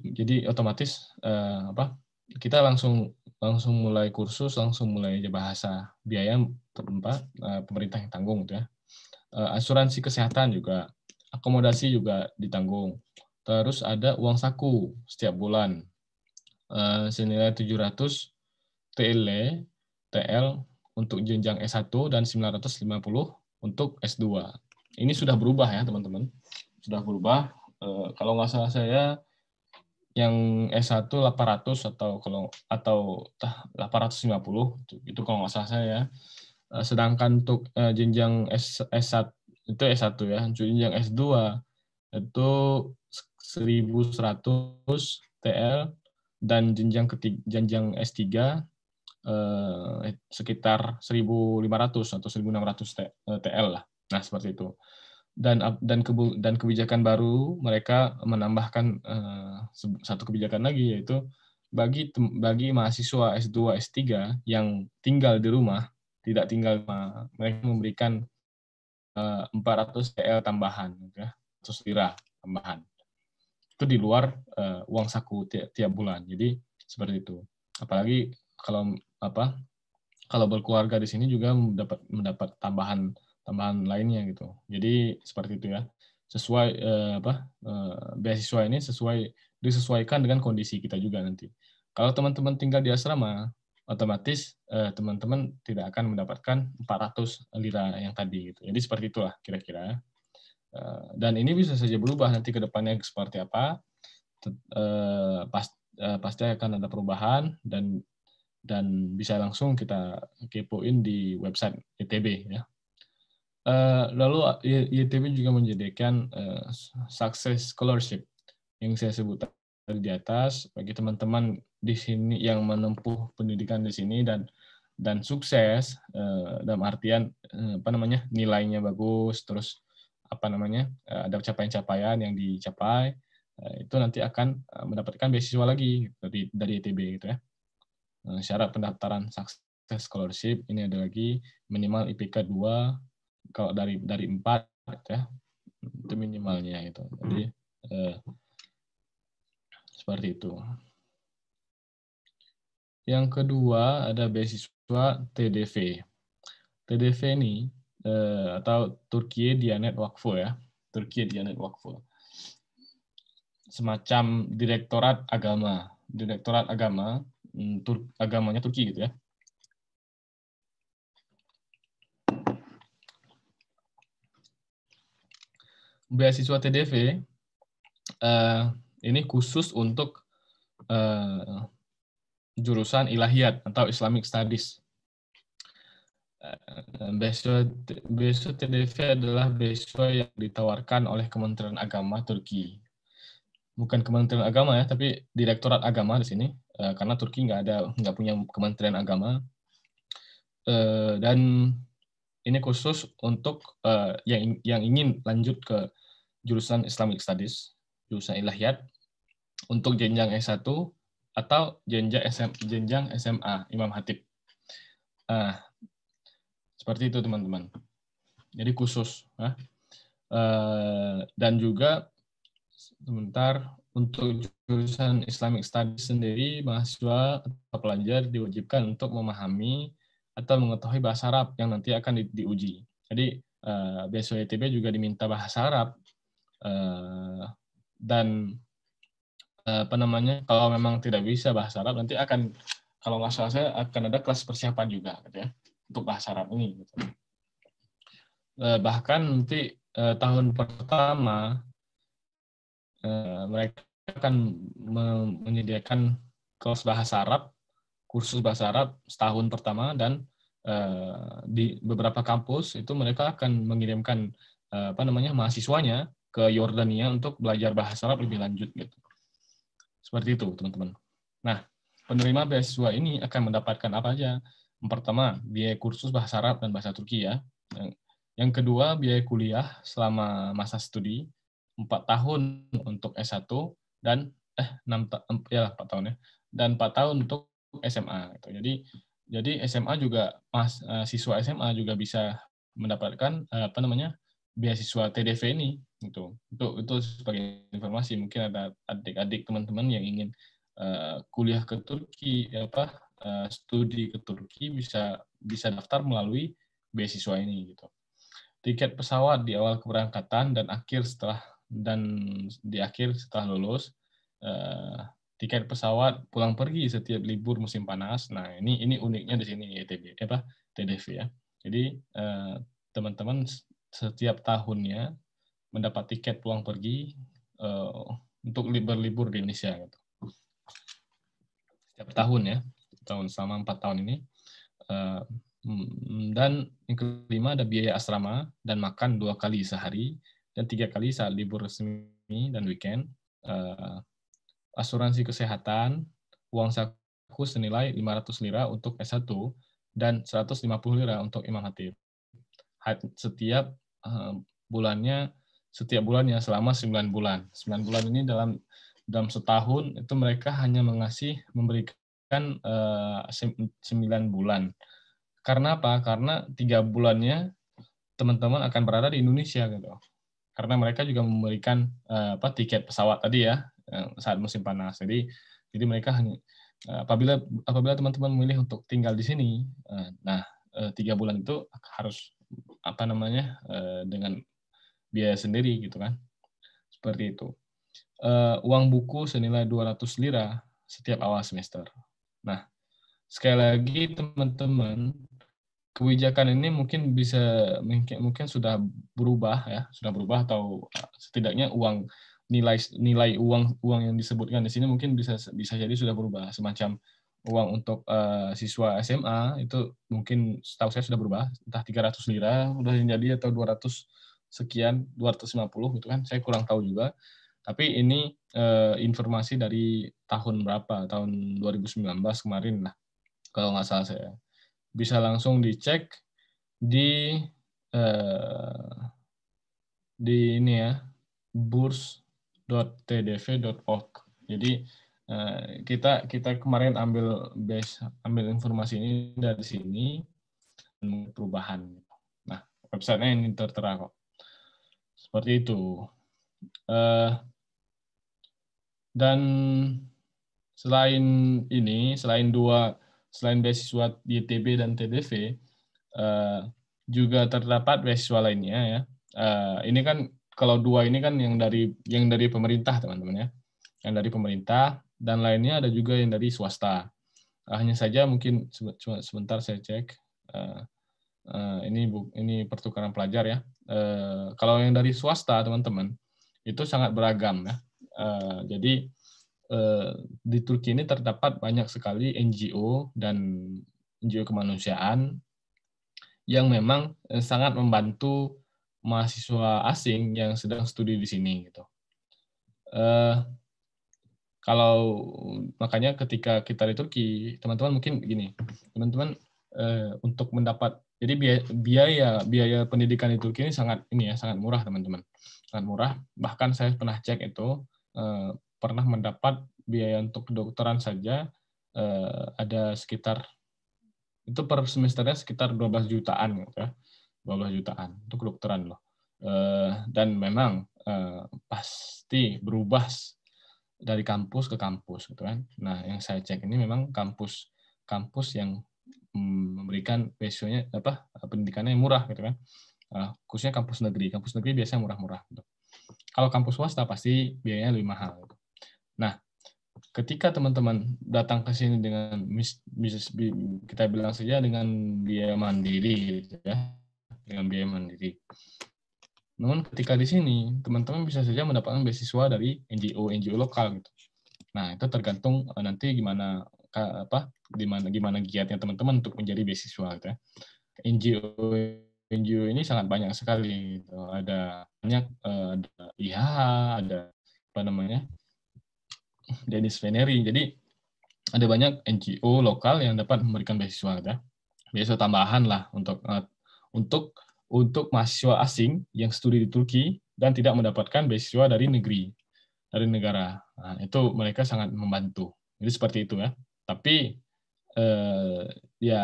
Jadi otomatis eh, apa? Kita langsung langsung mulai kursus, langsung mulai aja bahasa. Biaya tempat eh, pemerintah yang tanggung gitu ya. Eh, asuransi kesehatan juga, akomodasi juga ditanggung. Terus ada uang saku setiap bulan. Eh, senilai 700 TL, TL untuk jenjang S1 dan 950 untuk S2. Ini sudah berubah ya, teman-teman sudah berubah. E, kalau nggak salah saya yang S1 800 atau kalau atau tah, 850 itu, itu kalau nggak salah saya. E, sedangkan untuk e, jenjang S, S1 itu S1 ya, jenjang S2 itu 1100 TL dan jenjang ketiga, jenjang S3 eh, sekitar 1500 atau 1600 TL lah. Nah, seperti itu dan dan kebu, dan kebijakan baru mereka menambahkan uh, satu kebijakan lagi yaitu bagi bagi mahasiswa S2 S3 yang tinggal di rumah tidak tinggal mereka memberikan uh, eh, 400 TL tambahan ya 100 lira tambahan itu di luar uh, uang saku tiap, tiap bulan jadi seperti itu apalagi kalau apa kalau berkeluarga di sini juga mendapat mendapat tambahan tambahan lainnya gitu. Jadi seperti itu ya. Sesuai eh, apa eh, beasiswa ini sesuai disesuaikan dengan kondisi kita juga nanti. Kalau teman-teman tinggal di asrama, otomatis eh, teman-teman eh, tidak akan mendapatkan 400 lira yang tadi gitu. Jadi seperti itulah kira-kira. Eh, dan ini bisa saja berubah nanti ke depannya seperti apa. Eh, pas, eh, pasti akan ada perubahan dan dan bisa langsung kita kepoin di website ITB e ya. Eh, lalu YTB juga menjadikan uh, success scholarship yang saya sebut tadi di atas bagi teman-teman di sini yang menempuh pendidikan di sini dan dan sukses uh, dalam artian uh, apa namanya nilainya bagus terus apa namanya uh, ada capaian-capaian yang dicapai uh, itu nanti akan uh, mendapatkan beasiswa lagi dari dari ITB gitu ya uh, syarat pendaftaran sukses scholarship ini ada lagi minimal IPK 2 kalau dari dari empat ya itu minimalnya itu jadi eh, seperti itu yang kedua ada beasiswa TDV TDV ini eh, atau Turkiye Dianet Wakfu ya Turkiye Dianet Wakfu semacam direktorat agama direktorat agama mm, Tur agamanya Turki gitu ya beasiswa TDV uh, eh, ini khusus untuk uh, jurusan ilahiyat atau Islamic Studies. Uh, beasiswa, beasiswa TDV adalah beasiswa yang ditawarkan oleh Kementerian Agama Turki. Bukan Kementerian Agama ya, tapi Direktorat Agama di sini, karena Turki nggak ada nggak punya Kementerian Agama. dan ini khusus untuk yang yang ingin lanjut ke jurusan Islamic Studies, jurusan Ilahiyat, untuk jenjang S1 atau jenjang, SMA, Imam Hatib. Uh, seperti itu, teman-teman. Jadi khusus. Uh. dan juga, sebentar, untuk jurusan Islamic Studies sendiri, mahasiswa atau pelajar diwajibkan untuk memahami atau mengetahui bahasa Arab yang nanti akan di, diuji. Jadi, uh, eh, beasiswa ITB juga diminta bahasa Arab Eh, dan eh, apa namanya kalau memang tidak bisa bahasa Arab nanti akan kalau nggak salah saya akan ada kelas persiapan juga gitu ya untuk bahasa Arab ini gitu. Eh, bahkan nanti tahun pertama mereka akan menyediakan kelas bahasa Arab kursus bahasa Arab setahun pertama dan di beberapa kampus itu mereka akan mengirimkan apa namanya mahasiswanya ke Yordania untuk belajar bahasa Arab lebih lanjut gitu. Seperti itu, teman-teman. Nah, penerima beasiswa ini akan mendapatkan apa aja? Yang pertama, biaya kursus bahasa Arab dan bahasa Turki ya. Yang kedua, biaya kuliah selama masa studi 4 tahun untuk S1 dan eh 6 ta ya 4 tahun ya. Dan 4 tahun untuk SMA gitu. Jadi jadi SMA juga mas eh, siswa SMA juga bisa mendapatkan eh, apa namanya? beasiswa TDV ini itu itu itu sebagai informasi mungkin ada adik-adik teman-teman yang ingin uh, kuliah ke Turki apa uh, studi ke Turki bisa bisa daftar melalui beasiswa ini gitu tiket pesawat di awal keberangkatan dan akhir setelah dan di akhir setelah lulus uh, tiket pesawat pulang pergi setiap libur musim panas nah ini ini uniknya di sini ITB e apa TDV ya jadi teman-teman setiap tahunnya mendapat tiket pulang pergi uh, untuk berlibur di Indonesia gitu. Setiap tahun ya, tahun selama empat tahun ini. Uh, dan yang kelima ada biaya asrama dan makan dua kali sehari dan tiga kali saat libur resmi dan weekend. Uh, asuransi kesehatan, uang saku senilai 500 lira untuk S1 dan 150 lira untuk imam hatib. Setiap uh, bulannya setiap bulannya selama 9 bulan. 9 bulan ini dalam dalam setahun itu mereka hanya mengasih memberikan uh, eh, 9 bulan. Karena apa? Karena tiga bulannya teman-teman akan berada di Indonesia gitu. Karena mereka juga memberikan uh, apa tiket pesawat tadi ya eh, saat musim panas. Jadi jadi mereka hanya apabila apabila teman-teman memilih untuk tinggal di sini, nah tiga bulan itu harus apa namanya dengan biaya sendiri gitu kan. Seperti itu. Uh, uang buku senilai 200 lira setiap awal semester. Nah, sekali lagi teman-teman, kebijakan ini mungkin bisa mungkin, mungkin sudah berubah ya, sudah berubah atau eh, setidaknya uang nilai nilai uang uang yang disebutkan di sini mungkin bisa bisa jadi sudah berubah semacam uang untuk uh, siswa SMA itu mungkin setahu saya sudah berubah entah 300 lira sudah jadi atau 200 sekian 250 gitu kan saya kurang tahu juga tapi ini eh, informasi dari tahun berapa tahun 2019 kemarin lah kalau nggak salah saya bisa langsung dicek di eh, di ini ya burs.tdv.org jadi eh, kita kita kemarin ambil base ambil informasi ini dari sini perubahan nah websitenya ini tertera kok seperti itu. Uh, dan selain ini, selain dua, selain beasiswa YTB dan TDV, uh, eh, juga terdapat beasiswa lainnya ya. Uh, ini kan kalau dua ini kan yang dari yang dari pemerintah teman-teman ya, yang dari pemerintah dan lainnya ada juga yang dari swasta. Ah, hanya saja mungkin sebentar saya cek. Uh, uh, ini ini pertukaran pelajar ya. Eh, kalau yang dari swasta teman-teman itu sangat beragam ya. Eh, jadi eh, di Turki ini terdapat banyak sekali NGO dan NGO kemanusiaan yang memang sangat membantu mahasiswa asing yang sedang studi di sini gitu. Uh, kalau makanya ketika kita di Turki, teman-teman mungkin gini, teman-teman uh, untuk mendapat jadi biaya biaya pendidikan di Turki ini sangat ini ya sangat murah teman-teman, sangat murah. Bahkan saya pernah cek itu eh, pernah mendapat biaya untuk kedokteran saja eh, ada sekitar itu per semesternya sekitar 12 jutaan gitu ya, 12 jutaan untuk kedokteran loh. Eh, dan memang pasti berubah dari kampus ke kampus gitu kan. Nah yang saya cek ini memang kampus kampus yang memberikan beasiswanya apa pendidikannya yang murah gitu kan uh, khususnya kampus negeri kampus negeri biasanya murah-murah gitu. kalau kampus swasta pasti biayanya lebih mahal gitu. nah ketika teman-teman datang ke sini dengan bisnis kita bilang saja dengan biaya mandiri gitu ya dengan biaya mandiri namun ketika di sini teman-teman bisa saja mendapatkan beasiswa dari NGO NGO lokal gitu nah itu tergantung eh, nanti gimana apa gimana gimana giatnya teman-teman untuk menjadi beasiswa gitu ya. NGO NGO ini sangat banyak sekali gitu. ada banyak uh, ada IHH ada apa namanya Dennis Veneri jadi ada banyak NGO lokal yang dapat memberikan beasiswa gitu ya. beasiswa tambahan lah untuk uh, untuk untuk mahasiswa asing yang studi di Turki dan tidak mendapatkan beasiswa dari negeri dari negara nah, itu mereka sangat membantu jadi seperti itu ya tapi eh, ya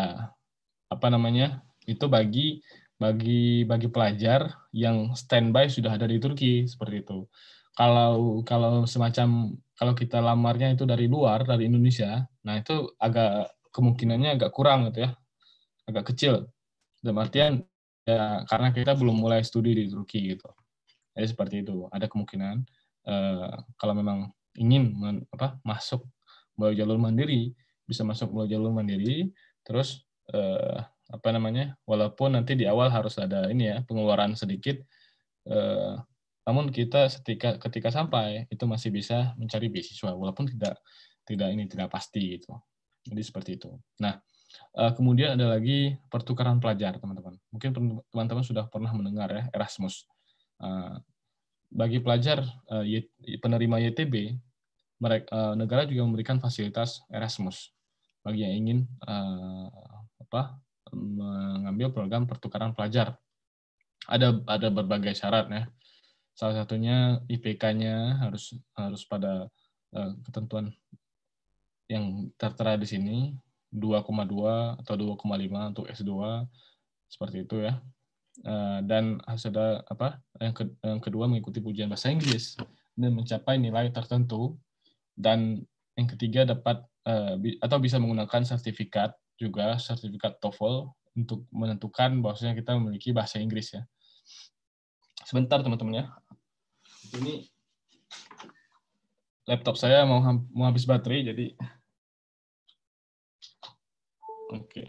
apa namanya itu bagi bagi bagi pelajar yang standby sudah ada di Turki seperti itu. Kalau kalau semacam kalau kita lamarnya itu dari luar dari Indonesia, nah itu agak kemungkinannya agak kurang gitu ya, agak kecil. Dalam artian ya karena kita belum mulai studi di Turki gitu. Jadi seperti itu ada kemungkinan eh, kalau memang ingin men, apa masuk melalui jalur mandiri, bisa masuk melalui jalur mandiri, terus eh, apa namanya, walaupun nanti di awal harus ada ini ya pengeluaran sedikit, eh, namun kita ketika ketika sampai itu masih bisa mencari beasiswa walaupun tidak tidak ini tidak pasti gitu. Jadi seperti itu. Nah, eh, kemudian ada lagi pertukaran pelajar teman-teman. Mungkin teman-teman sudah pernah mendengar ya Erasmus. Eh, bagi pelajar eh, penerima YTB mereka eh, negara juga memberikan fasilitas Erasmus bagi yang ingin uh, apa mengambil program pertukaran pelajar. Ada ada berbagai syarat ya. Salah satunya IPK-nya harus harus pada uh, ketentuan yang tertera di sini 2,2 atau 2,5 untuk S2 seperti itu ya. Uh, dan harus ada apa yang, ke, yang kedua mengikuti ujian bahasa Inggris dan mencapai nilai tertentu dan yang ketiga dapat eh, atau bisa menggunakan sertifikat juga sertifikat TOEFL untuk menentukan bahwasanya kita memiliki bahasa Inggris ya. Sebentar teman-teman ya. Ini laptop saya mau mau habis baterai jadi oke. Okay.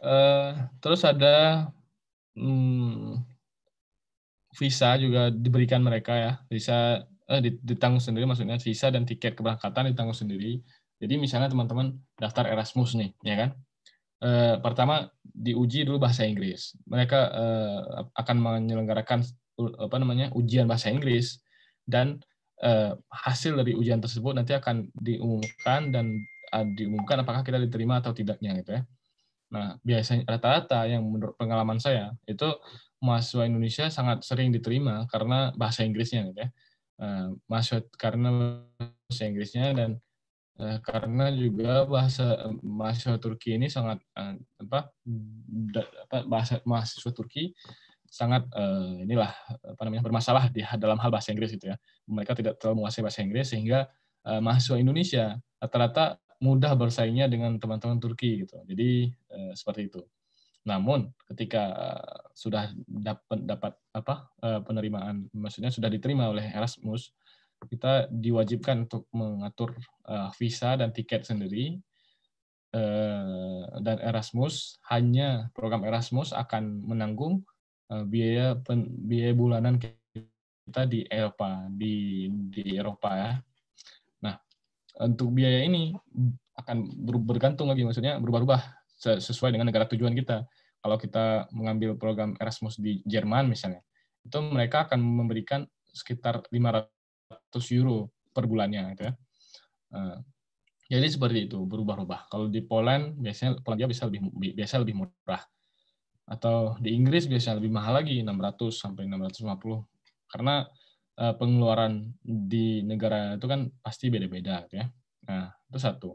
Uh, eh, terus ada hmm, visa juga diberikan mereka ya visa eh, ditanggung sendiri maksudnya visa dan tiket keberangkatan ditanggung sendiri jadi misalnya teman-teman daftar Erasmus nih ya kan eh, pertama diuji dulu bahasa Inggris mereka eh, akan menyelenggarakan apa namanya ujian bahasa Inggris dan eh, hasil dari ujian tersebut nanti akan diumumkan dan eh, diumumkan apakah kita diterima atau tidaknya gitu ya Nah, biasanya rata-rata yang menurut pengalaman saya itu mahasiswa Indonesia sangat sering diterima karena bahasa Inggrisnya gitu ya. Uh, mahasiswa karena bahasa Inggrisnya dan uh, karena juga bahasa uh, mahasiswa Turki ini sangat uh, apa, da, apa bahasa mahasiswa Turki sangat uh, inilah apa namanya bermasalah di dalam hal bahasa Inggris gitu ya. Mereka tidak terlalu menguasai bahasa Inggris sehingga uh, mahasiswa Indonesia rata-rata mudah bersaingnya dengan teman-teman Turki gitu. Jadi eh, seperti itu. Namun ketika eh, sudah dapat dapat apa eh, penerimaan, maksudnya sudah diterima oleh Erasmus, kita diwajibkan untuk mengatur eh, visa dan tiket sendiri. Eh, dan Erasmus hanya program Erasmus akan menanggung eh, biaya pen, biaya bulanan kita di Eropa di di Eropa ya untuk biaya ini akan bergantung lagi maksudnya berubah-ubah sesuai dengan negara tujuan kita. Kalau kita mengambil program Erasmus di Jerman misalnya, itu mereka akan memberikan sekitar 500 euro per bulannya gitu ya. Eh, jadi seperti itu berubah-ubah. Kalau di Poland biasanya Polandia bisa lebih biasa lebih murah. Atau di Inggris biasanya lebih mahal lagi 600 sampai 650 karena Eh, pengeluaran di negara itu kan pasti beda-beda gitu ya. Nah, itu satu.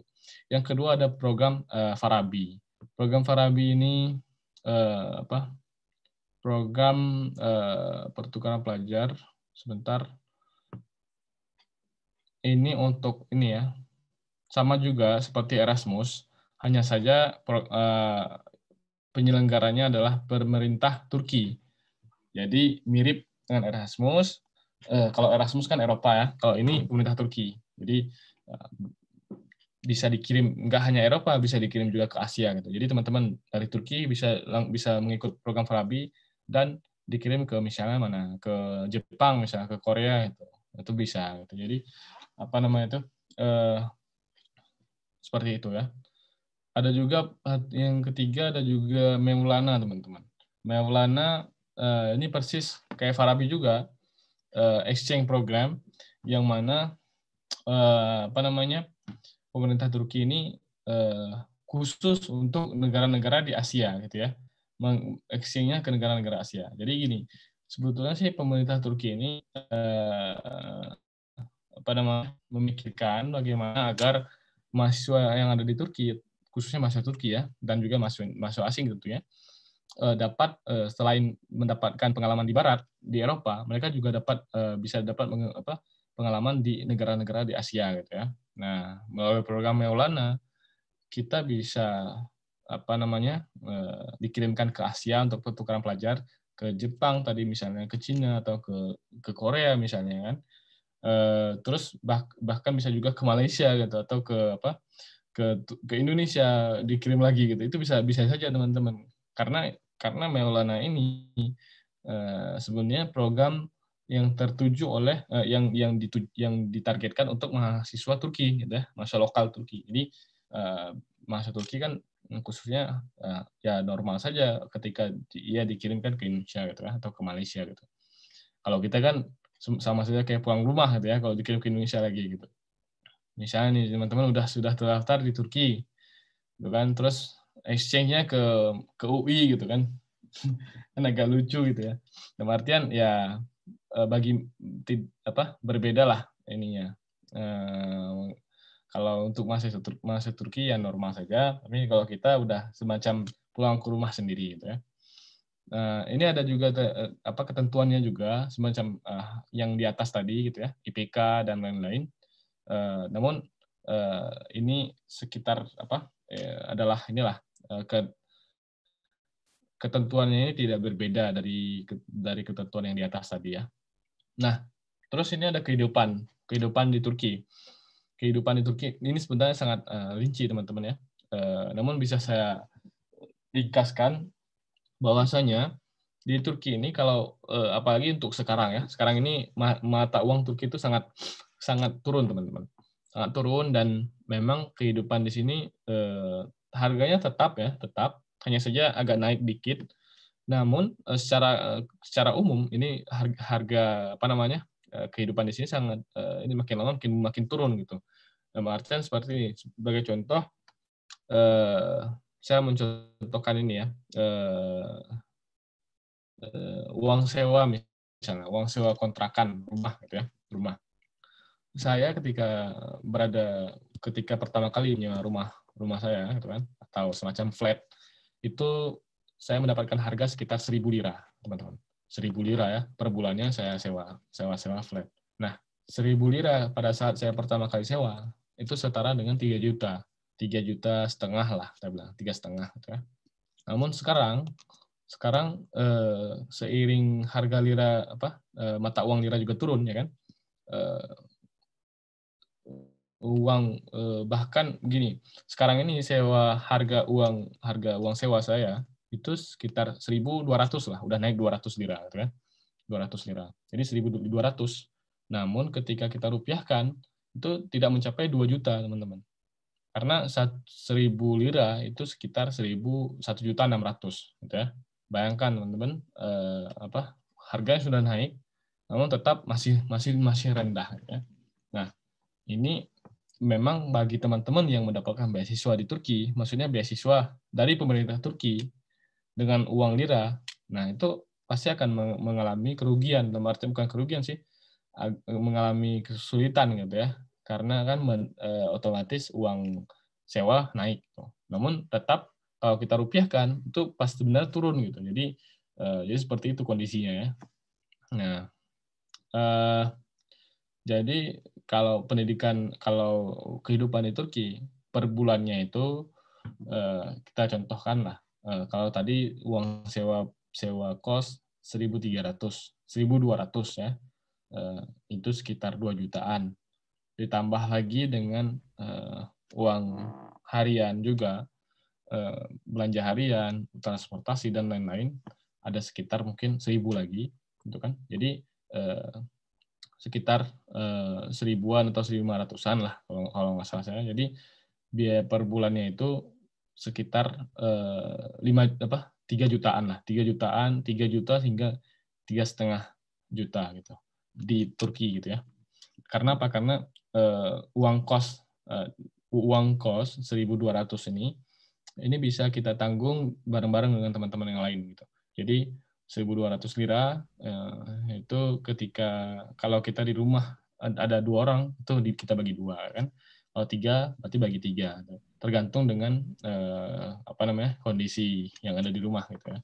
Yang kedua ada program uh, Farabi. Program Farabi ini uh, apa? Program uh, pertukaran pelajar sebentar. Ini untuk ini ya. Sama juga seperti Erasmus, hanya saja pro, uh, penyelenggaranya adalah pemerintah Turki. Jadi mirip dengan Erasmus, Eh, kalau Erasmus kan Eropa ya, kalau ini pemerintah Turki. Jadi eh, bisa dikirim nggak hanya Eropa, bisa dikirim juga ke Asia gitu. Jadi teman-teman dari Turki bisa bisa mengikut program Farabi dan dikirim ke misalnya mana ke Jepang misalnya ke Korea gitu. Itu bisa gitu. Jadi apa namanya itu eh, seperti itu ya. Ada juga yang ketiga ada juga Maulana teman-teman. Maulana eh, ini persis kayak Farabi juga uh, exchange program yang mana uh, apa namanya pemerintah Turki ini uh, khusus untuk negara-negara di Asia gitu ya exchange-nya ke negara-negara Asia. Jadi gini, sebetulnya sih pemerintah Turki ini eh, apa namanya memikirkan bagaimana agar mahasiswa yang ada di Turki, khususnya mahasiswa Turki ya, dan juga mahasiswa, mahasiswa asing tentunya, gitu Eh, dapat eh, selain mendapatkan pengalaman di barat di Eropa mereka juga dapat eh, bisa dapat meng, apa, pengalaman di negara-negara di Asia gitu ya nah melalui program Maulana kita bisa apa namanya dikirimkan ke Asia untuk pertukaran pelajar ke Jepang tadi misalnya ke Cina atau ke ke Korea misalnya kan terus bah, bahkan bisa juga ke Malaysia gitu atau ke apa ke ke Indonesia dikirim lagi gitu itu bisa bisa saja teman-teman karena karena Maulana ini uh, sebenarnya program yang tertuju oleh uh, yang yang dituj yang ditargetkan untuk mahasiswa Turki gitu ya, mahasiswa lokal Turki. Jadi uh, mahasiswa Turki kan khususnya uh, ya normal saja ketika ia iya dikirimkan ke Indonesia gitu ya atau ke Malaysia gitu. Kalau kita kan sama saja kayak pulang rumah gitu ya kalau dikirim ke Indonesia lagi gitu. Misalnya nih teman-teman udah sudah terdaftar di Turki, gitu kan, terus exchange-nya ke ke UI gitu kan kan agak lucu gitu ya dalam artian ya e, bagi apa berbeda lah ininya ehm, kalau untuk mahasiswa, mahasiswa Turki ya normal saja tapi kalau kita udah semacam pulang ke rumah sendiri gitu ya Nah, ini ada juga e, apa ketentuannya juga semacam uh, yang di atas tadi gitu ya, IPK dan lain-lain. Uh, namun uh, ini sekitar apa? Eh, adalah inilah Eh, ketentuannya ini tidak berbeda dari dari ketentuan yang di atas tadi ya. Nah, terus ini ada kehidupan, kehidupan di Turki. Kehidupan di Turki ini sebenarnya sangat uh, rinci teman-teman ya. Uh, namun bisa saya ringkaskan bahwasanya di Turki ini kalau uh, apalagi untuk sekarang ya. Sekarang ini mata uang Turki itu sangat sangat turun teman-teman. Sangat turun dan memang kehidupan di sini uh, harganya tetap ya, tetap hanya saja agak naik dikit. Namun eh, secara eh, secara umum ini harga, harga apa namanya eh, kehidupan di sini sangat ini makin lama makin makin turun gitu. Dalam seperti ini sebagai contoh saya mencontohkan ini ya uang sewa misalnya uang sewa kontrakan rumah gitu ya rumah saya ketika berada ketika pertama kali punya rumah rumah saya gitu kan atau semacam flat itu saya mendapatkan harga sekitar 1000 lira teman-teman 1000 lira ya per bulannya saya sewa sewa sewa flat nah 1000 lira pada saat saya pertama kali sewa itu setara dengan 3 juta 3 juta setengah lah saya bilang tiga setengah gitu ya. namun sekarang sekarang eh, seiring harga lira apa eh, mata uang lira juga turun ya kan eh, uang eh, bahkan gini sekarang ini sewa harga uang harga uang sewa saya itu sekitar 1.200 lah udah naik 200 lira gitu kan 200 lira jadi 1.200 namun ketika kita rupiahkan itu tidak mencapai 2 juta teman-teman karena 1.000 lira itu sekitar 1.000 1 juta 600 gitu ya bayangkan teman-teman eh, apa harga sudah naik namun tetap masih masih masih rendah gitu ya. nah ini memang bagi teman-teman yang mendapatkan beasiswa di Turki, maksudnya beasiswa dari pemerintah Turki dengan uang lira, nah itu pasti akan mengalami kerugian, dalam arti bukan kerugian sih, mengalami kesulitan gitu ya, karena kan men, e, otomatis uang sewa naik. Gitu. Namun tetap kalau kita rupiahkan itu pasti benar turun gitu. Jadi e, jadi seperti itu kondisinya ya. Nah, e, jadi kalau pendidikan kalau kehidupan di Turki per bulannya itu eh, kita contohkan lah eh, kalau tadi uang sewa sewa kos 1.300 1.200 ya eh, itu sekitar 2 jutaan ditambah lagi dengan eh, uang harian juga eh, belanja harian transportasi dan lain-lain ada sekitar mungkin 1.000 lagi gitu kan jadi eh, sekitar eh, seribuan atau seribu lima ratusan lah kalau, kalau nggak salah saya. Jadi biaya per bulannya itu sekitar eh, lima apa tiga jutaan lah tiga jutaan tiga juta hingga tiga setengah juta gitu di Turki gitu ya. Karena apa? Karena eh, uang kos eh, uang kos seribu dua ratus ini ini bisa kita tanggung bareng-bareng dengan teman-teman yang lain gitu. Jadi 1.200 lira eh, itu ketika kalau kita di rumah ada dua orang itu kita bagi dua kan kalau tiga berarti bagi tiga tergantung dengan eh, apa namanya kondisi yang ada di rumah gitu ya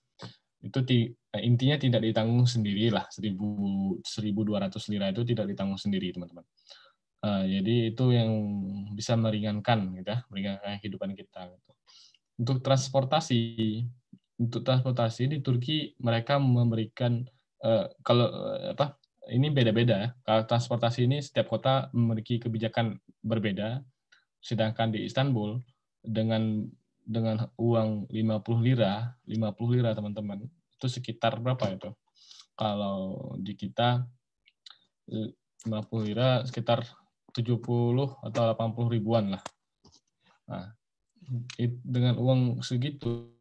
itu ti, eh, intinya tidak ditanggung sendiri lah 1.200 lira itu tidak ditanggung sendiri teman-teman uh, jadi itu yang bisa meringankan gitu ya, meringankan kehidupan kita gitu. untuk transportasi untuk transportasi di Turki mereka memberikan uh, kalau uh, apa ini beda-beda. Ya. Kalau transportasi ini setiap kota memiliki kebijakan berbeda. Sedangkan di Istanbul dengan dengan uang 50 lira, 50 lira teman-teman, itu sekitar berapa itu? Kalau di kita 50 eh, lira sekitar 70 atau 80 ribuan lah. Nah, dengan uang segitu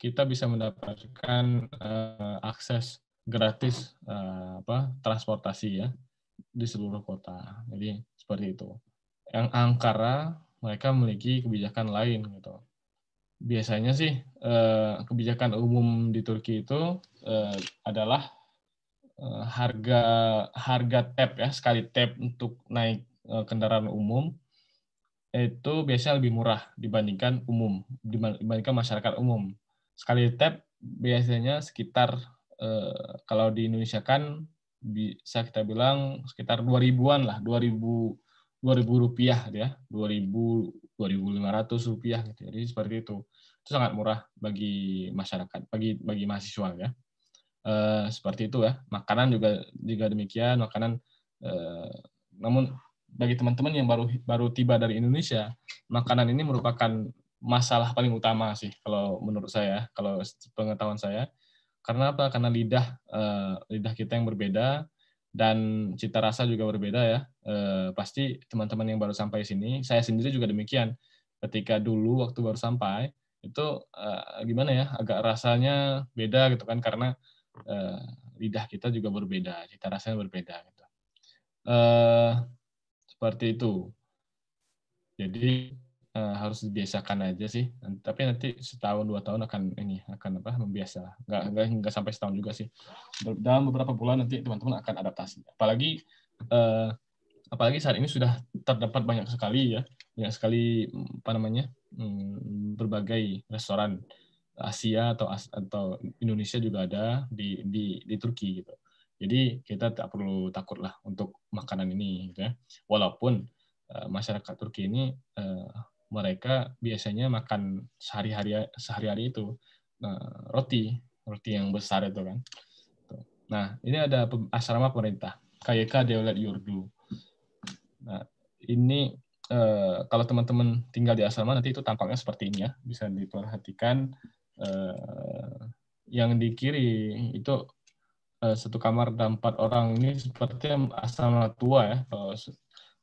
kita bisa mendapatkan uh, akses gratis uh, apa transportasi ya di seluruh kota. Jadi seperti itu. Yang Angkara mereka memiliki kebijakan lain gitu. Biasanya sih eh, kebijakan umum di Turki itu adalah harga harga tap ya sekali tap untuk naik kendaraan umum itu biasanya lebih murah dibandingkan umum, dibandingkan masyarakat umum. Sekali tap biasanya sekitar eh, kalau di Indonesia kan bisa kita bilang sekitar 2000-an lah, 2000 2000 rupiah gitu ya, dua ya, 2000 2500 rupiah gitu. Jadi seperti itu. Itu sangat murah bagi masyarakat, bagi bagi mahasiswa ya. Eh, seperti itu ya. Makanan juga juga demikian, makanan eh, namun bagi teman-teman yang baru baru tiba dari Indonesia, makanan ini merupakan masalah paling utama sih kalau menurut saya, kalau pengetahuan saya. Karena apa? Karena lidah eh, lidah kita yang berbeda dan cita rasa juga berbeda ya. Eh, pasti teman-teman yang baru sampai sini, saya sendiri juga demikian. Ketika dulu waktu baru sampai itu eh, gimana ya? Agak rasanya beda gitu kan karena eh, lidah kita juga berbeda, cita rasanya berbeda gitu. Eh, seperti itu. Jadi uh, harus dibiasakan aja sih. Tapi nanti setahun dua tahun akan ini akan apa membiasa. Nggak nggak nggak sampai setahun juga sih. Dalam beberapa bulan nanti teman-teman akan adaptasi. Apalagi uh, apalagi saat ini sudah terdapat banyak sekali ya banyak sekali apa namanya hmm, berbagai restoran Asia atau atau Indonesia juga ada di di di Turki gitu. Jadi kita tak perlu takut lah untuk makanan ini, gitu ya. Walaupun uh, masyarakat Turki ini uh, mereka biasanya makan sehari-hari sehari-hari itu uh, roti, roti yang besar itu kan. Nah, ini ada asrama pemerintah KYK Dewlet Yurdu. Nah, ini uh, kalau teman-teman tinggal di asrama nanti itu tampaknya seperti ini ya, bisa diperhatikan uh, yang di kiri itu Eh, satu kamar dan empat orang ini seperti asrama tua ya kalau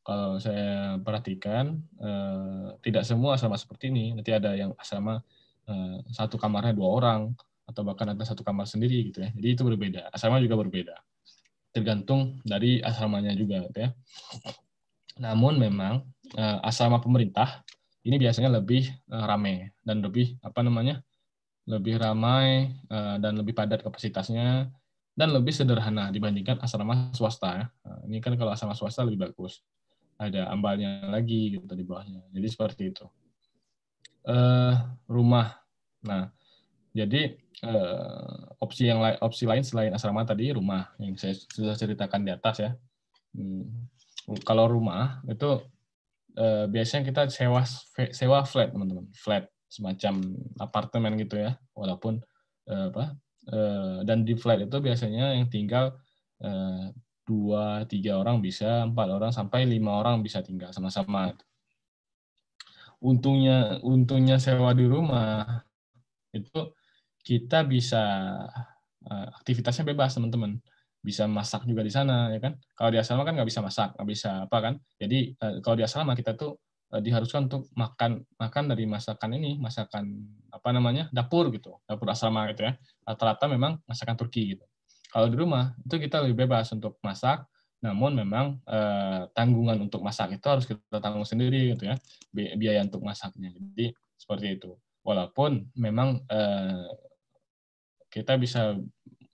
kalau saya perhatikan uh, tidak semua asrama seperti ini nanti ada yang asrama uh, satu kamarnya dua orang atau bahkan ada satu kamar sendiri gitu ya jadi itu berbeda asrama juga berbeda tergantung dari asramanya juga gitu ya namun memang uh, asrama pemerintah ini biasanya lebih uh, ramai dan lebih apa namanya lebih ramai dan lebih padat kapasitasnya dan lebih sederhana dibandingkan asrama swasta. Ya. Nah, ini kan kalau asrama swasta lebih bagus. Ada ambalnya lagi gitu di bawahnya. Jadi seperti itu. Uh, rumah. Nah, jadi uh, opsi yang lain opsi lain selain asrama tadi rumah yang saya sudah ceritakan di atas ya. Hmm. Kalau rumah itu uh, biasanya kita sewa sewa flat teman-teman, flat semacam apartemen gitu ya, walaupun uh, apa Eh, dan di flight itu biasanya yang tinggal eh, dua tiga orang bisa empat orang sampai lima orang bisa tinggal sama-sama untungnya untungnya sewa di rumah itu kita bisa eh, aktivitasnya bebas teman-teman bisa masak juga di sana ya kan kalau di asrama kan nggak bisa masak nggak bisa apa kan jadi kalau di asrama kita tuh diharuskan untuk makan makan dari masakan ini masakan apa namanya dapur gitu dapur asrama gitu ya rata-rata memang masakan Turki gitu. Kalau di rumah itu kita lebih bebas untuk masak, namun memang eh, tanggungan untuk masak itu harus kita tanggung sendiri gitu ya biaya untuk masaknya jadi seperti itu walaupun memang eh, kita bisa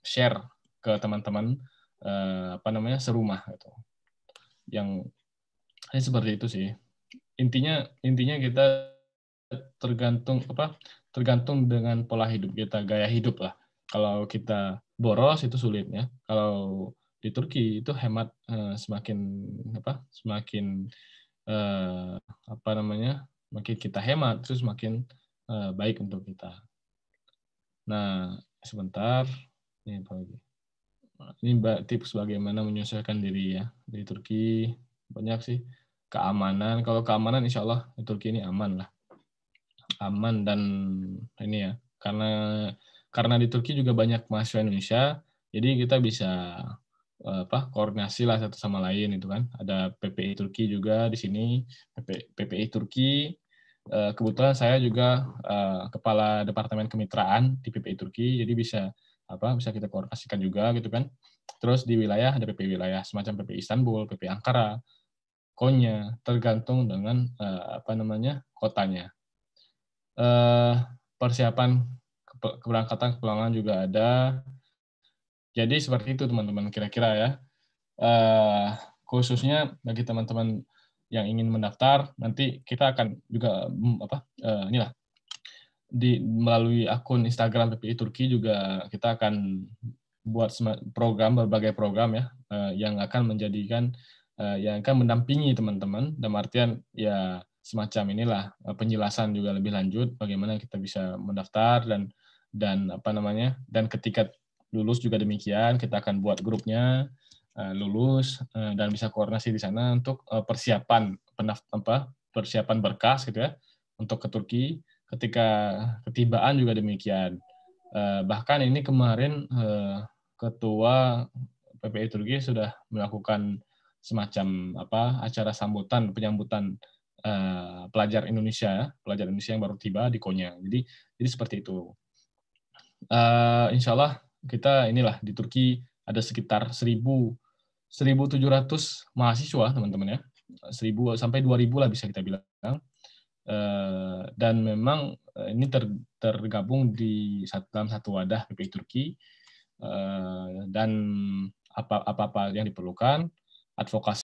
share ke teman-teman eh, apa namanya serumah gitu yang ini ya seperti itu sih intinya intinya kita tergantung apa tergantung dengan pola hidup kita, gaya hidup lah. Kalau kita boros itu sulit ya Kalau di Turki itu hemat eh, semakin apa? Semakin eh, apa namanya? Makin kita hemat terus makin eh, baik untuk kita. Nah, sebentar. Ini apa lagi? Ini tips bagaimana menyesuaikan diri ya di Turki banyak sih keamanan. Kalau keamanan, insya Allah di Turki ini aman lah aman dan ini ya karena karena di Turki juga banyak mahasiswa Indonesia jadi kita bisa eh, apa koordinasi lah satu sama lain itu kan ada PPI Turki juga di sini PPI Turki eh, kebetulan saya juga eh, kepala departemen kemitraan di PPI Turki jadi bisa apa bisa kita koordinasikan juga gitu kan terus di wilayah ada PPI wilayah semacam PPI Istanbul PPI Ankara Konya tergantung dengan apa namanya kotanya Eh, persiapan keberangkatan kepulangan juga ada. Jadi seperti itu teman-teman kira-kira ya. Eh, khususnya bagi teman-teman yang ingin mendaftar nanti kita akan juga mm, apa eh, inilah di melalui akun Instagram PPI Turki juga kita akan buat program berbagai program ya yang akan menjadikan yang akan mendampingi teman-teman dan artian ya semacam inilah eh, penjelasan juga lebih lanjut bagaimana kita bisa mendaftar dan dan apa namanya dan ketika lulus juga demikian kita akan buat grupnya eh, lulus eh, dan bisa koordinasi di sana untuk persiapan apa persiapan berkas gitu ya untuk ke Turki ketika ketibaan juga demikian bahkan ini kemarin ketua PPI Turki sudah melakukan semacam apa acara sambutan penyambutan Eh, pelajar Indonesia, ya, pelajar Indonesia yang baru tiba di Konya. Jadi jadi seperti itu. Uh, insya Allah kita inilah di Turki ada sekitar 1000 1700 mahasiswa teman-teman ya. 1000 sampai 2000 lah bisa kita bilang. Uh, dan memang ini ter, tergabung di dalam satu wadah PPI Turki uh, dan apa-apa yang diperlukan advokasi